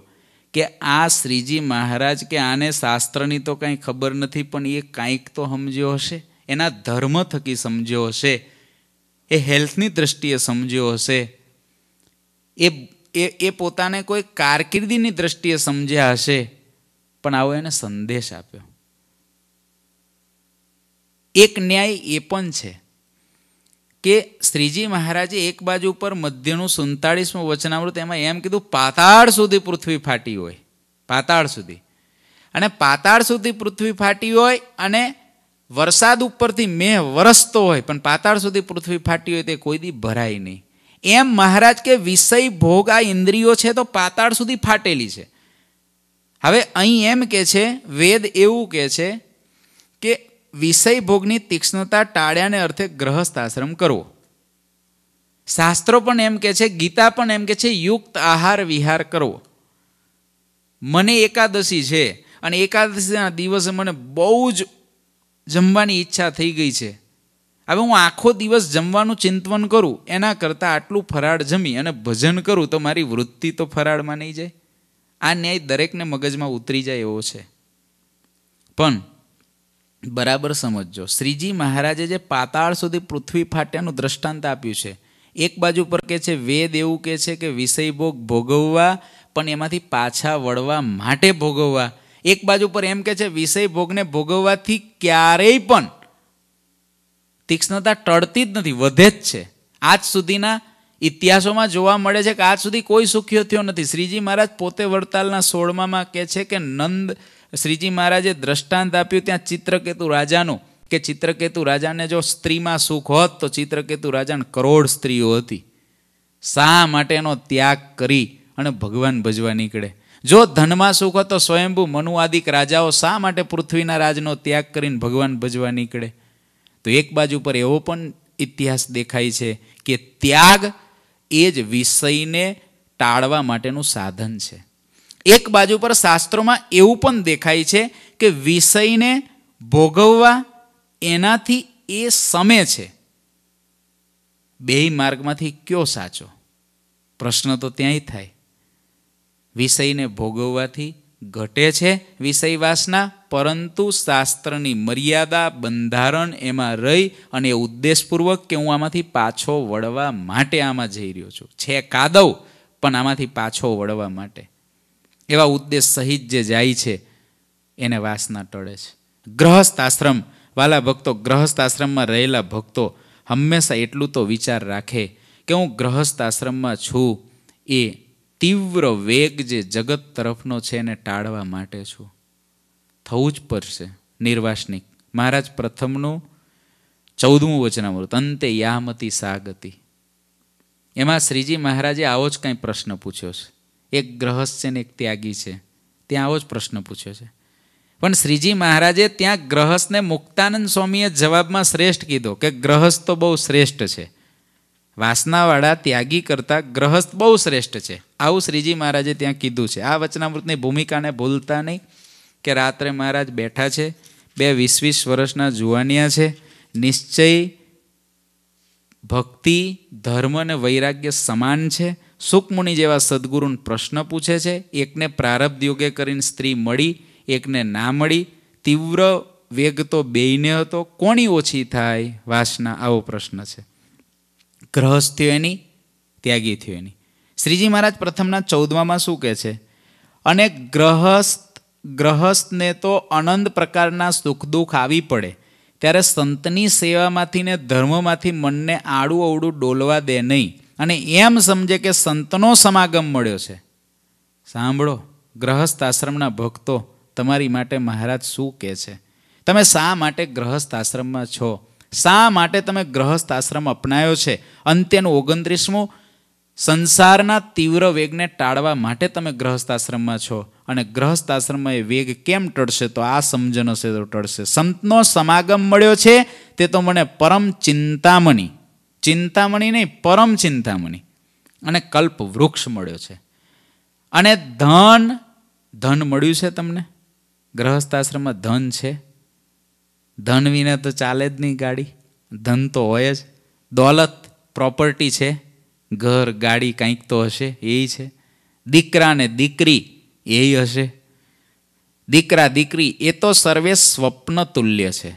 કે આ શ્રીજી મહારાજ કે આને શાસ્ત્રની તો કંઈ ખબર નથી પણ એ કાંઈક તો સમજ્યો હશે એના ધર્મ થકી સમજ્યો હશે એ હેલ્થની દ્રષ્ટિએ સમજ્યો હશે એ એ એ પોતાને કોઈ કારકિર્દીની દ્રષ્ટિએ સમજ્યા હશે પણ આવો એને સંદેશ આપ્યો એક ન્યાય એ પણ છે કે શ્રીજી મહારાજે એક બાજુ પર મધ્યનું સુડતાળીસમું વચનામૃત એમાં એમ કીધું પાતાળ સુધી પૃથ્વી ફાટી હોય પાતાળ સુધી અને પાતાળ સુધી પૃથ્વી ફાટી હોય અને વરસાદ ઉપરથી મેં વરસતો હોય પણ પાતાળ સુધી પૃથ્વી ફાટી હોય તે કોઈ દી ભરાય નહીં એમ મહારાજ કે વિષય ભોગ આ ઇન્દ્રિયો છે તો પાતાળ સુધી ફાટેલી છે હવે અહીં એમ કે છે વેદ એવું કે છે કે વિષય ભોગની તીક્ષ્ણતા ટાળ્યાને અર્થે ગ્રહસ્થ આશ્રમ કરવો શાસ્ત્રો પણ એમ કે છે ગીતા પણ એમ કે છે યુક્ત આહાર વિહાર કરવો મને એકાદશી છે અને એકાદશીના દિવસે મને બહુ જ જમવાની ઈચ્છા થઈ ગઈ છે હવે હું આખો દિવસ જમવાનું ચિંતવન કરું એના કરતાં આટલું ફરાળ જમી અને ભજન કરું તો મારી વૃત્તિ તો ફરાળમાં નહીં જાય આ ન્યાય દરેકને મગજમાં ઉતરી જાય એવો છે પણ બરાબર સમજજો શ્રીજી મહારાજે જે પાતાળ સુધી પૃથ્વી ફાટ્યાનું દ્રષ્ટાંત આપ્યું છે એક બાજુ પર કે છે વેદ એવું કહે છે કે વિષય ભોગ ભોગવવા પણ એમાંથી પાછા વળવા માટે ભોગવવા એક બાજુ પર એમ કે છે વિષય ભોગને ભોગવવાથી ક્યારેય પણ તીક્ષ્ણતા ટળતી જ નથી વધે જ છે આજ સુધીના ઇતિહાસોમાં જોવા મળે છે કે આજ સુધી કોઈ સુખ્યો થયો નથી શ્રીજી મહારાજ પોતે વડતાલના સોળમામાં કહે છે કે નંદ શ્રીજી મહારાજે દ્રષ્ટાંત આપ્યું ત્યાં ચિત્રકેતુ રાજાનું કે ચિત્રકેતુ રાજાને જો સ્ત્રીમાં સુખ હોત તો ચિત્રકેતુ રાજાને કરોડ સ્ત્રીઓ હતી શા માટેનો ત્યાગ કરી અને ભગવાન ભજવા નીકળે જો ધનમાં સુખ હતો સ્વયંભૂ મનુઆદિક રાજાઓ શા માટે પૃથ્વીના રાજનો ત્યાગ કરીને ભગવાન ભજવા નીકળે તો એક બાજુ પર એવો પણ ઇતિહાસ દેખાય છે કે ત્યાગ એ જ વિષયને ટાળવા માટેનું સાધન છે એક બાજુ પર શાસ્ત્રોમાં એવું પણ દેખાય છે કે વિષયને ભોગવવા એનાથી એ સમે છે બે માર્ગમાંથી કયો સાચો પ્રશ્ન તો ત્યાંય થાય વિષયને ભોગવવાથી ઘટે છે વિષય વાસના પરંતુ શાસ્ત્રની મર્યાદા બંધારણ એમાં રહી અને ઉદ્દેશપૂર્વક કે હું આમાંથી પાછો વળવા માટે આમાં જઈ રહ્યો છું છે કાદવ પણ આમાંથી પાછો વળવા માટે એવા ઉદ્દેશ સહિત જે જાય છે એને વાસના ટળે છે ગ્રહસ્થ આશ્રમ વાલા ભક્તો ગ્રહસ્થ આશ્રમમાં રહેલા ભક્તો હંમેશા એટલું તો વિચાર રાખે કે હું ગ્રહસ્થ આશ્રમમાં છું એ તીવ્ર વેગ જે જગત તરફનો છે એને ટાળવા માટે છું થવું જ પડશે નિર્વાસનિક મહારાજ પ્રથમનું ચૌદમું વચનામૃત અંતે યામતી સાગતી એમાં શ્રીજી મહારાજે આવો જ કાંઈ પ્રશ્ન પૂછ્યો છે એક ગ્રહસ્થ છે ને એક ત્યાગી છે ત્યાં આવો જ પ્રશ્ન પૂછ્યો છે પણ શ્રીજી મહારાજે ત્યાં ગ્રહસ્થને મુક્તાનંદ સ્વામીએ જવાબમાં શ્રેષ્ઠ કીધો કે ગ્રહસ્થ તો બહુ શ્રેષ્ઠ છે વાસનાવાળા ત્યાગી કરતાં ગ્રહસ્થ બહુ શ્રેષ્ઠ છે આવું શ્રીજી મહારાજે ત્યાં કીધું છે આ વચનામૃતની ભૂમિકાને ભૂલતા નહીં કે રાત્રે મહારાજ બેઠા છે બે વીસ વીસ વર્ષના જુવાનિયા છે નિશ્ચય ભક્તિ ધર્મ અને વૈરાગ્ય સમાન છે સુખમુનિ જેવા સદગુરુને પ્રશ્ન પૂછે છે એકને પ્રારબ્ધ યોગે કરીને સ્ત્રી મળી એકને ના મળી તીવ્ર વેગ તો બેયને હતો કોની ઓછી થાય વાસના આવો પ્રશ્ન છે ગ્રહસ્થ થયો એની ત્યાગી થયો એની શ્રીજી મહારાજ પ્રથમના ચૌદમામાં શું કહે છે અને ગ્રહસ્થ ગ્રહસ્થને તો અનંત પ્રકારના સુખ દુઃખ આવી પડે ત્યારે સંતની સેવામાંથી ને ધર્મમાંથી મનને આડું અવડું ડોલવા દે નહીં અને એમ સમજે કે સંતનો સમાગમ મળ્યો છે સાંભળો ગ્રહસ્થ આશ્રમના ભક્તો તમારી માટે મહારાજ શું કહે છે તમે શા માટે ગ્રહસ્થ આશ્રમમાં છો શા માટે તમે ગ્રહસ્થ આશ્રમ અપનાયો છે અંત્યનું ઓગણત્રીસમું સંસારના તીવ્ર વેગને ટાળવા માટે તમે ગ્રહસ્થ આશ્રમમાં છો અને ગ્રહસ્થ આશ્રમમાં એ વેગ કેમ ટળશે તો આ સમજણ હશે તો ટળશે સંતનો સમાગમ મળ્યો છે તે તો મને પરમ ચિંતામણી ચિંતામણી નહીં પરમ ચિંતામણી અને કલ્પ વૃક્ષ મળ્યો છે અને ધન ધન મળ્યું છે તમને ગ્રહસ્થાશ્રમમાં ધન છે ધન વિના તો ચાલે જ નહીં ગાડી ધન તો હોય જ દોલત પ્રોપર્ટી છે ઘર ગાડી કંઈક તો હશે એ છે દીકરા દીકરાને દીકરી એ હશે દીકરા દીકરી એ તો સર્વે સ્વપ્ન તુલ્ય છે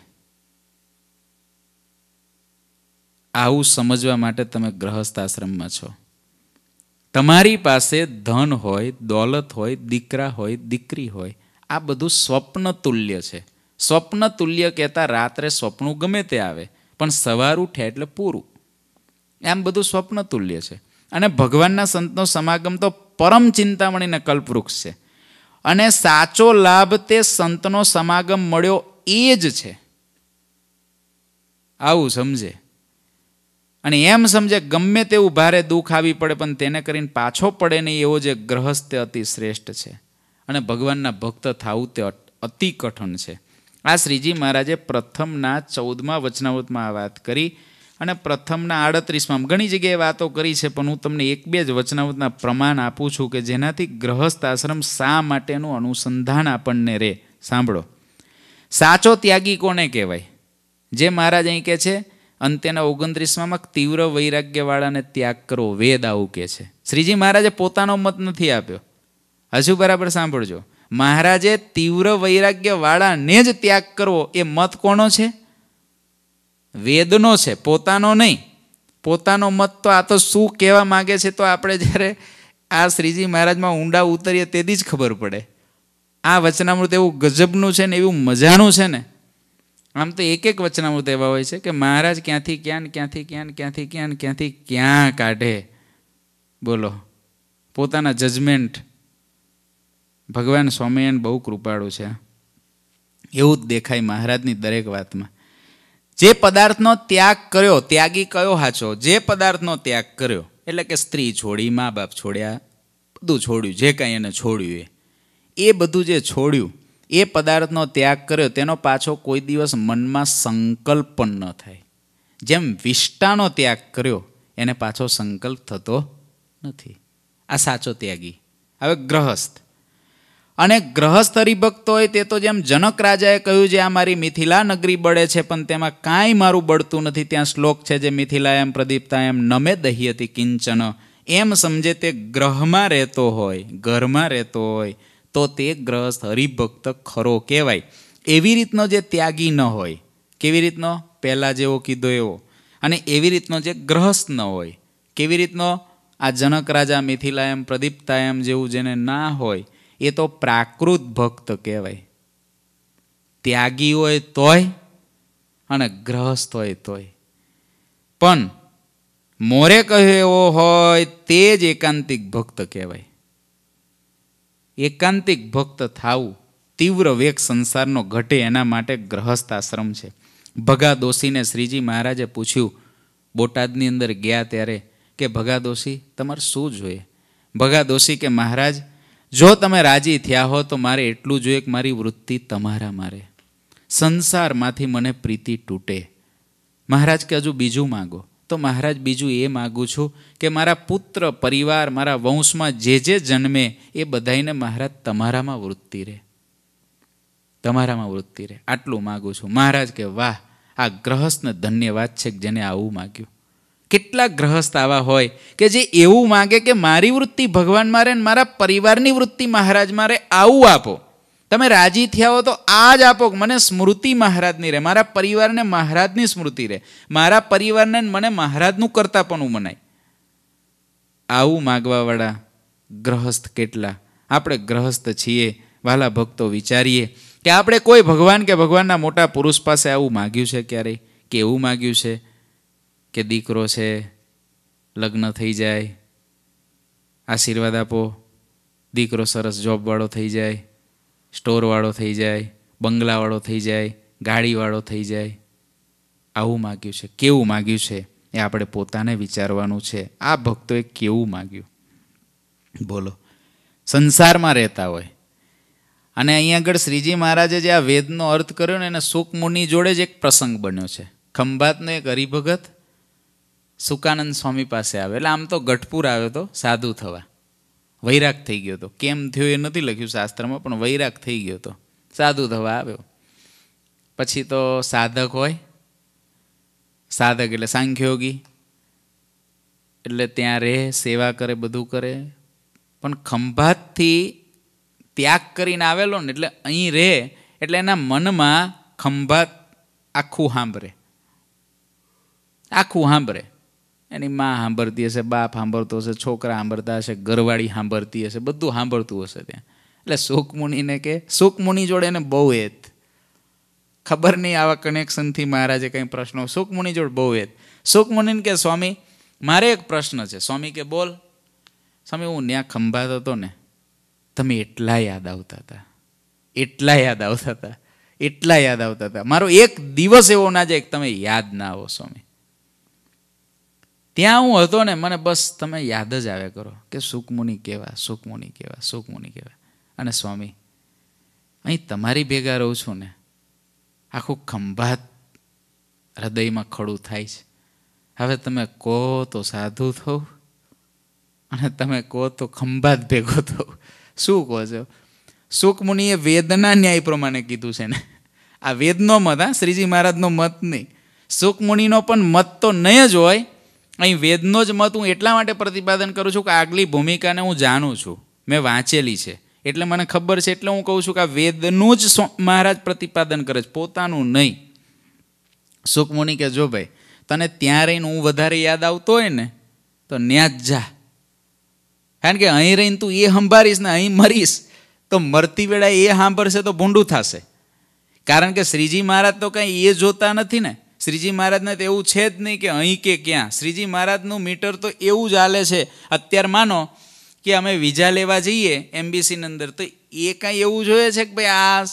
આવું સમજવા માટે તમે ગ્રહસ્થ આશ્રમમાં છો તમારી પાસે ધન હોય દોલત હોય દીકરા હોય દીકરી હોય આ બધું સ્વપ્ન તુલ્ય છે સ્વપ્ન તુલ્ય કહેતા રાત્રે સ્વપ્નું ગમે તે આવે પણ સવાર ઉઠે એટલે પૂરું એમ બધું સ્વપ્ન તુલ્ય છે અને ભગવાનના સંતનો સમાગમ તો પરમ ચિંતામણીને કલ્પવૃક્ષ છે અને સાચો લાભ તે સંતનો સમાગમ મળ્યો એ જ છે આવું સમજે અને એમ સમજે ગમે તેવું ભારે દુઃખ આવી પડે પણ તેને કરીને પાછો પડે નહીં એવો જે ગ્રહસ્થ અતિ શ્રેષ્ઠ છે અને ભગવાનના ભક્ત થવું તે અતિ કઠણ છે આ શ્રીજી મહારાજે પ્રથમના ચૌદમાં વચનાવતમાં આ વાત કરી અને પ્રથમના આડત્રીસમાં ઘણી જગ્યાએ વાતો કરી છે પણ હું તમને એક બે જ વચનાવતના પ્રમાણ આપું છું કે જેનાથી ગ્રહસ્થ આશ્રમ શા માટેનું અનુસંધાન આપણને રહે સાંભળો સાચો ત્યાગી કોને કહેવાય જે મહારાજ અહીં કહે છે અંતેના તેના ઓગણત્રીસમાં તીવ્ર વૈરાગ્યવાળાને ત્યાગ કરવો વેદ આવું કે છે શ્રીજી મહારાજે પોતાનો મત નથી આપ્યો હજુ બરાબર સાંભળજો મહારાજે તીવ્ર વૈરાગ્યવાળાને જ ત્યાગ કરવો એ મત કોનો છે વેદનો છે પોતાનો નહીં પોતાનો મત તો આ તો શું કહેવા માગે છે તો આપણે જ્યારે આ શ્રીજી મહારાજમાં ઊંડા ઉતરીએ તેથી જ ખબર પડે આ વચનામૃત એવું ગજબનું છે ને એવું મજાનું છે ને આમ તો એક એક વચનામૃત એવા હોય છે કે મહારાજ ક્યાંથી ક્યાં ને ક્યાંથી ક્યાં ને ક્યાંથી ક્યાં ને ક્યાંથી ક્યાં કાઢે બોલો પોતાના જજમેન્ટ ભગવાન સ્વામિનારાયણ બહુ કૃપાળું છે એવું જ દેખાય મહારાજની દરેક વાતમાં જે પદાર્થનો ત્યાગ કર્યો ત્યાગી કયો હાચો જે પદાર્થનો ત્યાગ કર્યો એટલે કે સ્ત્રી છોડી મા બાપ છોડ્યા બધું છોડ્યું જે કાંઈ એને છોડ્યું એ એ બધું જે છોડ્યું એ પદાર્થનો ત્યાગ કર્યો તેનો પાછો કોઈ દિવસ મનમાં સંકલ્પ પણ ન થાય જેમ વિષ્ટાનો ત્યાગ કર્યો એને પાછો સંકલ્પ થતો નથી આ સાચો ત્યાગી હવે ગ્રહસ્થ અને ગ્રહસ્થ હરિભક્ત હોય તે તો જેમ જનક રાજાએ કહ્યું છે આ મારી મિથિલા નગરી બળે છે પણ તેમાં કાંઈ મારું બળતું નથી ત્યાં શ્લોક છે જે મિથિલા એમ પ્રદીપતા એમ નમે દહી હતી કિંચન એમ સમજે તે ગ્રહમાં રહેતો હોય ઘરમાં રહેતો હોય તો તે ગ્રહસ્થ હરિભક્ત ખરો કહેવાય એવી રીતનો જે ત્યાગી ન હોય કેવી રીતનો પહેલાં જેવો કીધો એવો અને એવી રીતનો જે ગ્રહસ્થ ન હોય કેવી રીતનો આ જનક રાજા મિથિલાયમ પ્રદીપ્તાયમ જેવું જેને ના હોય એ તો પ્રાકૃત ભક્ત કહેવાય ત્યાગી હોય તોય અને ગ્રહસ્થ હોય તોય પણ મોરે કહ્યો એવો હોય તે જ એકાંતિક ભક્ત કહેવાય એકાંતિક ભક્ત થાવું તીવ્ર વેગ સંસારનો ઘટે એના માટે ગ્રહસ્થ આશ્રમ છે ભગા દોષીને શ્રીજી મહારાજે પૂછ્યું બોટાદની અંદર ગયા ત્યારે કે ભગા દોષી તમારે શું જોઈએ ભગા દોષી કે મહારાજ જો તમે રાજી થયા હો તો મારે એટલું જોઈએ કે મારી વૃત્તિ તમારા મારે સંસારમાંથી મને પ્રીતિ તૂટે મહારાજ કે હજુ બીજું માગો તો મહારાજ બીજું એ માગું છું કે મારા પુત્ર પરિવાર મારા વંશમાં જે જે જન્મે એ બધાઈને મહારાજ તમારામાં વૃત્તિ રહે તમારામાં વૃત્તિ રહે આટલું માગું છું મહારાજ કે વાહ આ ગ્રહસ્થને ધન્યવાદ છે કે જેને આવું માગ્યું કેટલા ગ્રહસ્થ આવા હોય કે જે એવું માગે કે મારી વૃત્તિ ભગવાન મારે મારા પરિવારની વૃત્તિ મહારાજ મારે આવું આપો તમે રાજી થયા હો તો આ જ આપો મને સ્મૃતિ મહારાજની રહે મારા પરિવારને મહારાજની સ્મૃતિ રહે મારા પરિવારને મને મહારાજનું કરતા પણ મનાય આવું માગવાવાળા ગ્રહસ્થ કેટલા આપણે ગ્રહસ્થ છીએ વાલા ભક્તો વિચારીએ કે આપણે કોઈ ભગવાન કે ભગવાનના મોટા પુરુષ પાસે આવું માગ્યું છે ક્યારેય કેવું માગ્યું છે કે દીકરો છે લગ્ન થઈ જાય આશીર્વાદ આપો દીકરો સરસ જોબવાળો થઈ જાય સ્ટોરવાળો થઈ જાય બંગલાવાળો થઈ જાય ગાડીવાળો થઈ જાય આવું માગ્યું છે કેવું માગ્યું છે એ આપણે પોતાને વિચારવાનું છે આ ભક્તોએ કેવું માગ્યું બોલો સંસારમાં રહેતા હોય અને અહીંયા આગળ શ્રીજી મહારાજે જે આ વેદનો અર્થ કર્યો ને એને સુખમુનિ જોડે જ એક પ્રસંગ બન્યો છે ખંભાતનો એક હરિભગત સુકાનંદ સ્વામી પાસે આવે એટલે આમ તો ગઢપુર આવ્યો તો સાધુ થવા વૈરાગ થઈ ગયો હતો કેમ થયો એ નથી લખ્યું શાસ્ત્રમાં પણ વૈરાગ થઈ ગયો હતો સાધુ થવા આવ્યો પછી તો સાધક હોય સાધક એટલે સાંખ્યોગી એટલે ત્યાં રહે સેવા કરે બધું કરે પણ ખંભાતથી ત્યાગ કરીને આવેલો ને એટલે અહીં રહે એટલે એના મનમાં ખંભાત આખું સાંભળે આખું સાંભળે એની માં સાંભળતી હશે બાપ સાંભળતો હશે છોકરા સાંભળતા હશે ઘરવાળી સાંભળતી હશે બધું સાંભળતું હશે ત્યાં એટલે શોકમુનિને કે શોકમુનિ જોડે એને બહુ એત ખબર નહીં આવા કનેક્શનથી મહારાજે કંઈ પ્રશ્નો શોકમુનિ જોડે બહુ એત શોકમુનિને કે સ્વામી મારે એક પ્રશ્ન છે સ્વામી કે બોલ સ્વામી હું ત્યાં ખંભાતો હતો ને તમે એટલા યાદ આવતા હતા એટલા યાદ આવતા હતા એટલા યાદ આવતા હતા મારો એક દિવસ એવો ના જાય કે તમે યાદ ના આવો સ્વામી ત્યાં હું હતો ને મને બસ તમે યાદ જ આવે કરો કે સુખમુનિ કહેવા સુખમુનિ કહેવા સુખમુનિ કહેવા અને સ્વામી અહીં તમારી ભેગા રહું છું ને આખું ખંભાત હૃદયમાં ખડું થાય છે હવે તમે કહો તો સાધુ થવું અને તમે કહો તો ખંભાત ભેગો થવું શું કહો છો સુખમુનિએ વેદના ન્યાય પ્રમાણે કીધું છે ને આ વેદનો મત હા શ્રીજી મહારાજનો મત નહીં સુખમુનિનો પણ મત તો નહીં જ હોય અહીં વેદનો જ મત હું એટલા માટે પ્રતિપાદન કરું છું કે આગલી ભૂમિકાને હું જાણું છું મેં વાંચેલી છે એટલે મને ખબર છે એટલે હું કહું છું કે આ વેદનું જ મહારાજ પ્રતિપાદન કરે છે પોતાનું નહીં સુખમુનિ કે જો ભાઈ તને ત્યાં રહીને હું વધારે યાદ આવતો હોય ને તો ન્યા જા કારણ કે અહીં રહીને તું એ સંભાળીશ ને અહીં મરીશ તો મરતી વેળા એ સાંભળશે તો ભૂંડું થશે કારણ કે શ્રીજી મહારાજ તો કંઈ એ જોતા નથી ને શ્રીજી મહારાજને તો એવું છે જ નહીં કે અહીં કે ક્યાં શ્રીજી મહારાજનું મીટર તો એવું જ હાલે છે અત્યારે માનો કે અમે વિઝા લેવા જઈએ એમબીસીની અંદર તો એ કાંઈ એવું જોઈએ છે કે ભાઈ આ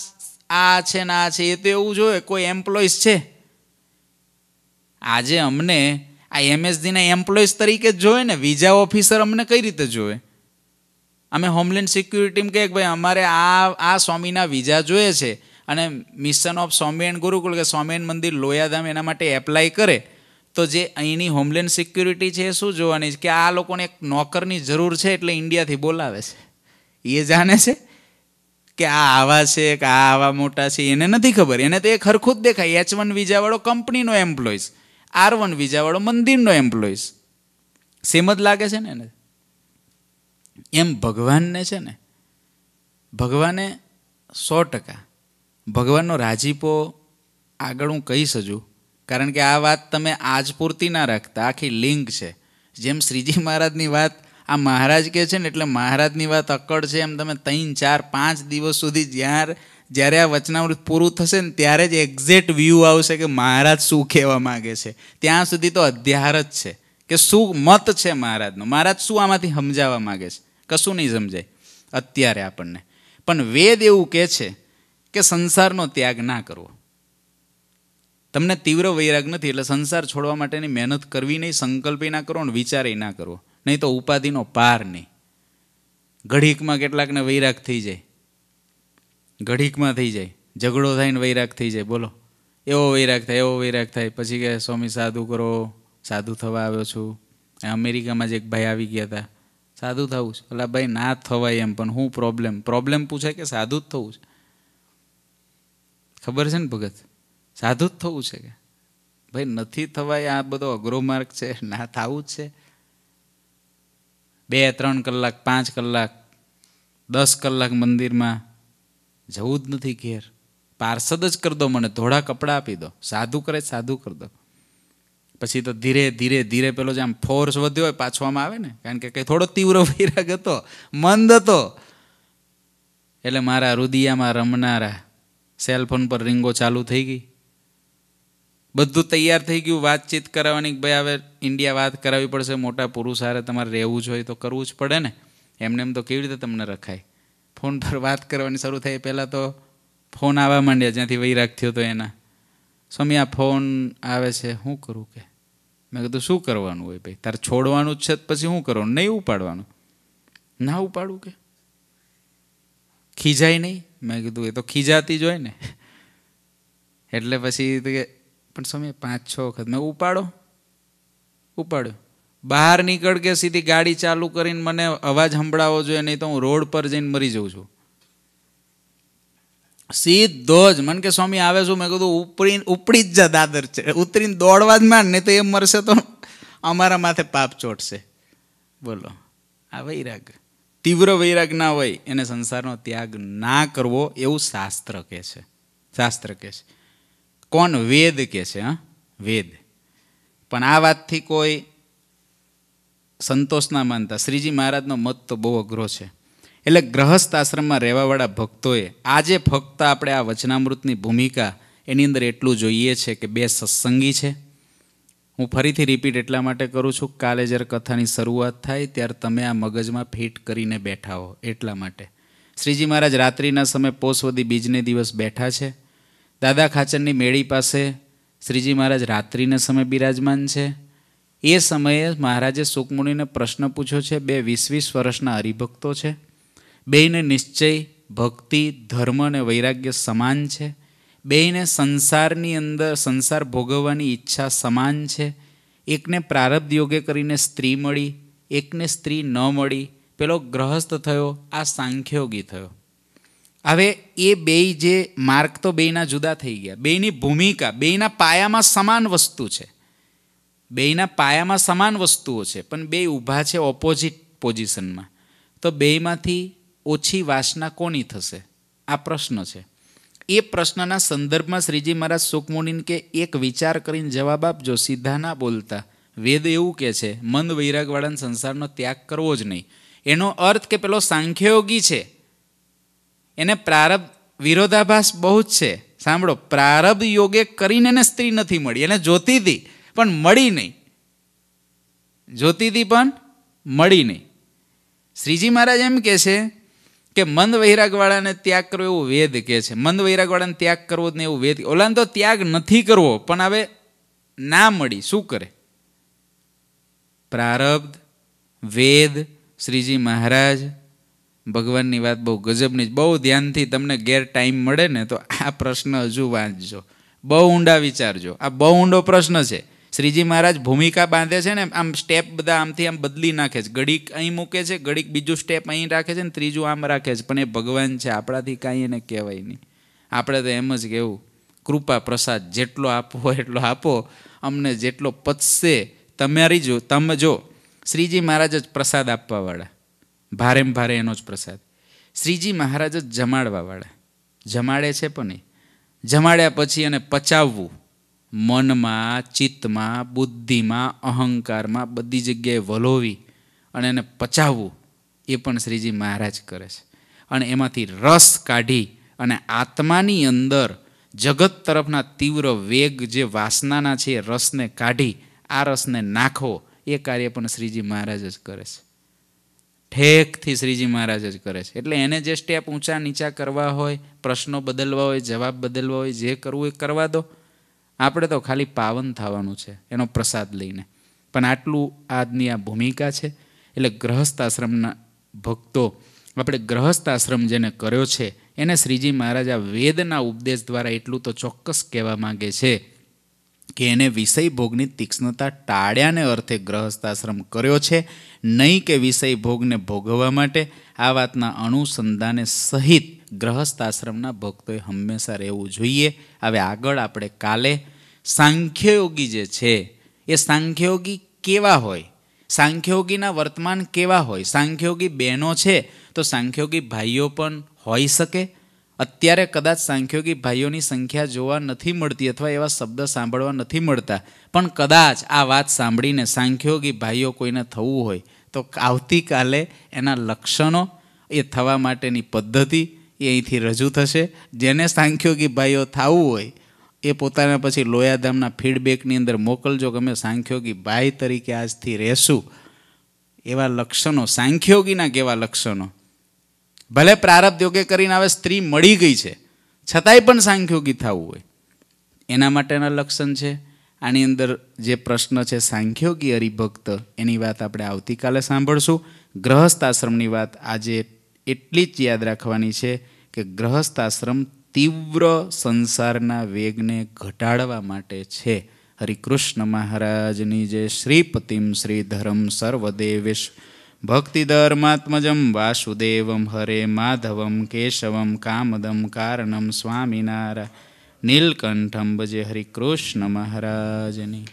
આ છે ને આ છે એ તો એવું જોઈએ કોઈ એમ્પ્લોઈઝ છે આજે અમને આ એમએસડીના એમ્પ્લોઈઝ તરીકે જ જોઈએ ને વિઝા ઓફિસર અમને કઈ રીતે જોઈએ અમે હોમલેન્ડ સિક્યુરિટીમાં કહે કે ભાઈ અમારે આ આ સ્વામીના વિઝા જોઈએ છે અને મિશન ઓફ સ્વામિયણ ગુરુકુલ કે સ્વામિયણ મંદિર લોયાધામ એના માટે એપ્લાય કરે તો જે અહીંની હોમલેન્ડ સિક્યુરિટી છે એ શું જોવાની કે આ લોકોને એક નોકરની જરૂર છે એટલે ઇન્ડિયાથી બોલાવે છે એ જાણે છે કે આ આવા છે કે આ આવા મોટા છે એને નથી ખબર એને તો એ ખરખું જ દેખાય એચ વન વિઝાવાળો કંપનીનો એમ્પ્લોઈઝ આર વન વિઝાવાળો મંદિરનો એમ્પ્લોઈઝ સેમ જ લાગે છે ને એને એમ ભગવાનને છે ને ભગવાને સો ટકા ભગવાનનો રાજીપો આગળ હું કહી હજુ કારણ કે આ વાત તમે આજ પૂરતી ના રાખતા આખી લિંક છે જેમ શ્રીજી મહારાજની વાત આ મહારાજ કહે છે ને એટલે મહારાજની વાત અકળ છે એમ તમે ત્રણ ચાર પાંચ દિવસ સુધી જ્યાં જ્યારે આ વચનામૃત પૂરું થશે ને ત્યારે જ એક્ઝેક્ટ વ્યૂ આવશે કે મહારાજ શું કહેવા માગે છે ત્યાં સુધી તો અધ્યાર જ છે કે શું મત છે મહારાજનો મહારાજ શું આમાંથી સમજાવવા માગે છે કશું નહીં સમજાય અત્યારે આપણને પણ વેદ એવું કહે છે કે સંસારનો ત્યાગ ના કરવો તમને તીવ્ર વૈરાગ નથી એટલે સંસાર છોડવા માટેની મહેનત કરવી નહીં સંકલ્પ ના કરો ને વિચારે ના કરવો નહીં તો ઉપાધિનો પાર નહીં ઘડીકમાં કેટલાકને વૈરાગ થઈ જાય ઘડીકમાં થઈ જાય ઝઘડો થાય ને વૈરાગ થઈ જાય બોલો એવો વૈરાગ થાય એવો વૈરાગ થાય પછી કે સ્વામી સાધુ કરો સાધુ થવા આવ્યો છું અમેરિકામાં જ એક ભાઈ આવી ગયા હતા સાધુ થવું છે એટલે ભાઈ ના થવાય એમ પણ હું પ્રોબ્લેમ પ્રોબ્લેમ પૂછે કે સાધુ જ થવું છે ખબર છે ને ભગત સાધુ જ થવું છે કે ભાઈ નથી થવાય આ બધો અઘરો માર્ગ છે ના થવું જ છે બે ત્રણ કલાક પાંચ કલાક દસ કલાક મંદિરમાં જવું જ નથી ઘેર પાર્સદ જ કરી દો મને ધોળા કપડાં આપી દો સાધુ કરે સાધુ કરી દો પછી તો ધીરે ધીરે ધીરે પેલો જે આમ ફોર્સ વધ્યો હોય પાછવામાં આવે ને કારણ કે કંઈ થોડો તીવ્ર વૈરાગ હતો મંદ હતો એટલે મારા રુદિયામાં રમનારા સેલ ફોન પર રિંગો ચાલુ થઈ ગઈ બધું તૈયાર થઈ ગયું વાતચીત કરાવવાની ભાઈ હવે ઇન્ડિયા વાત કરાવવી પડશે મોટા પુરુષારે તમારે રહેવું જ હોય તો કરવું જ પડે ને એમને એમ તો કેવી રીતે તમને રખાય ફોન પર વાત કરવાની શરૂ થાય પહેલાં તો ફોન આવવા માંડ્યા જ્યાંથી વૈરાગ થયો તો એના સ્વામી આ ફોન આવે છે શું કરું કે મેં કીધું શું કરવાનું હોય ભાઈ તારે છોડવાનું જ છે પછી શું કરવાનું નહીં ઉપાડવાનું ના ઉપાડું કે ખીજાય નહીં મેં કીધું એ તો ખીજાતી જ હોય ને એટલે પછી કે પણ સ્વામી પાંચ છ વખત મેં ઉપાડો ઉપાડ્યો બહાર નીકળ કે સીધી ગાડી ચાલુ કરીને મને અવાજ સંભળાવવો જોઈએ નહીં તો હું રોડ પર જઈને મરી જઉં છું સીધો જ મને કે સ્વામી આવે છું મેં કીધું ઉપરી ઉપડી જ જા દાદર છે ઉતરીને દોડવા જ માંડ નહીં તો એ મરશે તો અમારા માથે પાપ ચોટશે બોલો આ વૈરાગ રાગ તીવ્ર વૈરાગ ના હોય એને સંસારનો ત્યાગ ના કરવો એવું શાસ્ત્ર કહે છે શાસ્ત્ર કહે છે કોણ વેદ કહે છે હા વેદ પણ આ વાતથી કોઈ સંતોષ ના માનતા શ્રીજી મહારાજનો મત તો બહુ અઘરો છે એટલે ગ્રહસ્થ આશ્રમમાં રહેવાવાળા ભક્તોએ આજે ફક્ત આપણે આ વચનામૃતની ભૂમિકા એની અંદર એટલું જોઈએ છે કે બે સત્સંગી છે હું ફરીથી રિપીટ એટલા માટે કરું છું કાલે જ્યારે કથાની શરૂઆત થાય ત્યારે તમે આ મગજમાં ફિટ કરીને બેઠા હો એટલા માટે શ્રીજી મહારાજ રાત્રિના સમયે પોસવદી બીજને દિવસ બેઠા છે દાદા ખાચરની મેળી પાસે શ્રીજી મહારાજ રાત્રિના સમયે બિરાજમાન છે એ સમયે મહારાજે સુકમુનિને પ્રશ્ન પૂછ્યો છે બે વીસ વીસ વર્ષના હરિભક્તો છે બેને નિશ્ચય ભક્તિ ધર્મ અને વૈરાગ્ય સમાન છે બેયને સંસારની અંદર સંસાર ભોગવવાની ઈચ્છા સમાન છે એકને પ્રારબ્ધ યોગે કરીને સ્ત્રી મળી એકને સ્ત્રી ન મળી પેલો ગ્રહસ્થ થયો આ સાંખ્યોગી થયો હવે એ બેય જે માર્ગ તો બેયના જુદા થઈ ગયા બેયની ભૂમિકા બેયના પાયામાં સમાન વસ્તુ છે બેયના પાયામાં સમાન વસ્તુઓ છે પણ બે ઊભા છે ઓપોઝિટ પોઝિશનમાં તો બેયમાંથી ઓછી વાસના કોની થશે આ પ્રશ્ન છે એ પ્રશ્નના સંદર્ભમાં શ્રીજી મહારાજ સુખમુનિને કે એક વિચાર કરીને જવાબ આપજો સીધા ના બોલતા વેદ એવું કહે છે મંદ વૈરાગવાળાને સંસારનો ત્યાગ કરવો જ નહીં એનો અર્થ કે પેલો સાંખ્યયોગી છે એને પ્રારબ્ધ વિરોધાભાસ બહુ જ છે સાંભળો પ્રારબ્ધ યોગે કરીને એને સ્ત્રી નથી મળી એને જોતી હતી પણ મળી નહીં જોતી હતી પણ મળી નહીં શ્રીજી મહારાજ એમ કહે છે કે મંદ વૈરાગવાળાને ત્યાગ કરવો એવું વેદ કે છે મંદ વૈરાગવાળાને ત્યાગ કરવો જ ને એવું વેદ ઓલાને તો ત્યાગ નથી કરવો પણ હવે ના મળી શું કરે પ્રારબ્ધ વેદ શ્રીજી મહારાજ ભગવાનની વાત બહુ ગજબની બહુ ધ્યાનથી તમને ગેર ટાઈમ મળે ને તો આ પ્રશ્ન હજુ વાંચજો બહુ ઊંડા વિચારજો આ બહુ ઊંડો પ્રશ્ન છે શ્રીજી મહારાજ ભૂમિકા બાંધે છે ને આમ સ્ટેપ બધા આમથી આમ બદલી નાખે છે ઘડીક અહીં મૂકે છે ઘડીક બીજું સ્ટેપ અહીં રાખે છે ને ત્રીજું આમ રાખે છે પણ એ ભગવાન છે આપણાથી કાંઈ એને કહેવાય નહીં આપણે તો એમ જ કહેવું કૃપા પ્રસાદ જેટલો આપો એટલો આપો અમને જેટલો પચશે તમારી જો તમે જો શ્રીજી મહારાજ જ પ્રસાદ આપવાવાળા ભારે ભારે એનો જ પ્રસાદ શ્રીજી મહારાજ જ જમાડવાવાળા જમાડે છે પણ એ જમાડ્યા પછી એને પચાવવું મનમાં ચિત્તમાં બુદ્ધિમાં અહંકારમાં બધી જગ્યાએ વલોવી અને એને પચાવવું એ પણ શ્રીજી મહારાજ કરે છે અને એમાંથી રસ કાઢી અને આત્માની અંદર જગત તરફના તીવ્ર વેગ જે વાસનાના છે એ રસને કાઢી આ રસને નાખો એ કાર્ય પણ શ્રીજી મહારાજ જ કરે છે ઠેકથી શ્રીજી મહારાજ જ કરે છે એટલે એને જે સ્ટેપ ઊંચા નીચા કરવા હોય પ્રશ્નો બદલવા હોય જવાબ બદલવા હોય જે કરવું એ કરવા દો આપણે તો ખાલી પાવન થવાનું છે એનો પ્રસાદ લઈને પણ આટલું આજની આ ભૂમિકા છે એટલે ગ્રહસ્થ આશ્રમના ભક્તો આપણે ગ્રહસ્થ આશ્રમ જેને કર્યો છે એને શ્રીજી મહારાજ આ વેદના ઉપદેશ દ્વારા એટલું તો ચોક્કસ કહેવા માગે છે કે એને વિષય ભોગની તીક્ષ્ણતા ટાળ્યાને અર્થે ગ્રહસ્થ આશ્રમ કર્યો છે નહીં કે વિષય ભોગને ભોગવવા માટે આ વાતના અનુસંધાને સહિત ગ્રહસ્થાશ્રમના ભક્તોએ હંમેશા રહેવું જોઈએ હવે આગળ આપણે કાલે સાંખ્યયોગી જે છે એ સાંખ્યયોગી કેવા હોય સાંખ્યોગીના વર્તમાન કેવા હોય સાંખ્યોગી બહેનો છે તો સાંખ્યોગી ભાઈઓ પણ હોઈ શકે અત્યારે કદાચ સાંખ્યોગી ભાઈઓની સંખ્યા જોવા નથી મળતી અથવા એવા શબ્દ સાંભળવા નથી મળતા પણ કદાચ આ વાત સાંભળીને સાંખ્યોગી ભાઈઓ કોઈને થવું હોય તો આવતીકાલે એના લક્ષણો એ થવા માટેની પદ્ધતિ એ અહીંથી રજૂ થશે જેને સાંખ્યોગી ભાઈઓ થવું હોય એ પોતાના પછી લોયાધામના ફીડબેકની અંદર મોકલજો કે અમે સાંખ્યોગી ભાઈ તરીકે આજથી રહેશું એવા લક્ષણો સાંખ્યોગીના કેવા લક્ષણો ભલે પ્રારબ્ધ યોગે કરીને હવે સ્ત્રી મળી ગઈ છે છતાંય પણ સાંખ્યોગી થવું હોય એના માટેના લક્ષણ છે આની અંદર જે પ્રશ્ન છે સાંખ્યોગી હરિભક્ત એની વાત આપણે આવતીકાલે સાંભળશું ગ્રહસ્થ આશ્રમની વાત આજે એટલી જ યાદ રાખવાની છે કે ગ્રહસ્થાશ્રમ તીવ્ર સંસારના વેગને ઘટાડવા માટે છે હરિકૃષ્ણ મહારાજની જે શ્રીપતિમ શ્રીધરમ સર્વદેવેશ ભક્તિધર્માત્મજમ વાસુદેવમ હરે માધવમ કેશવમ કામદમ કારણમ સ્વામિનારા નીલકંઠમ ભજે હરિકૃષ્ણ મહારાજની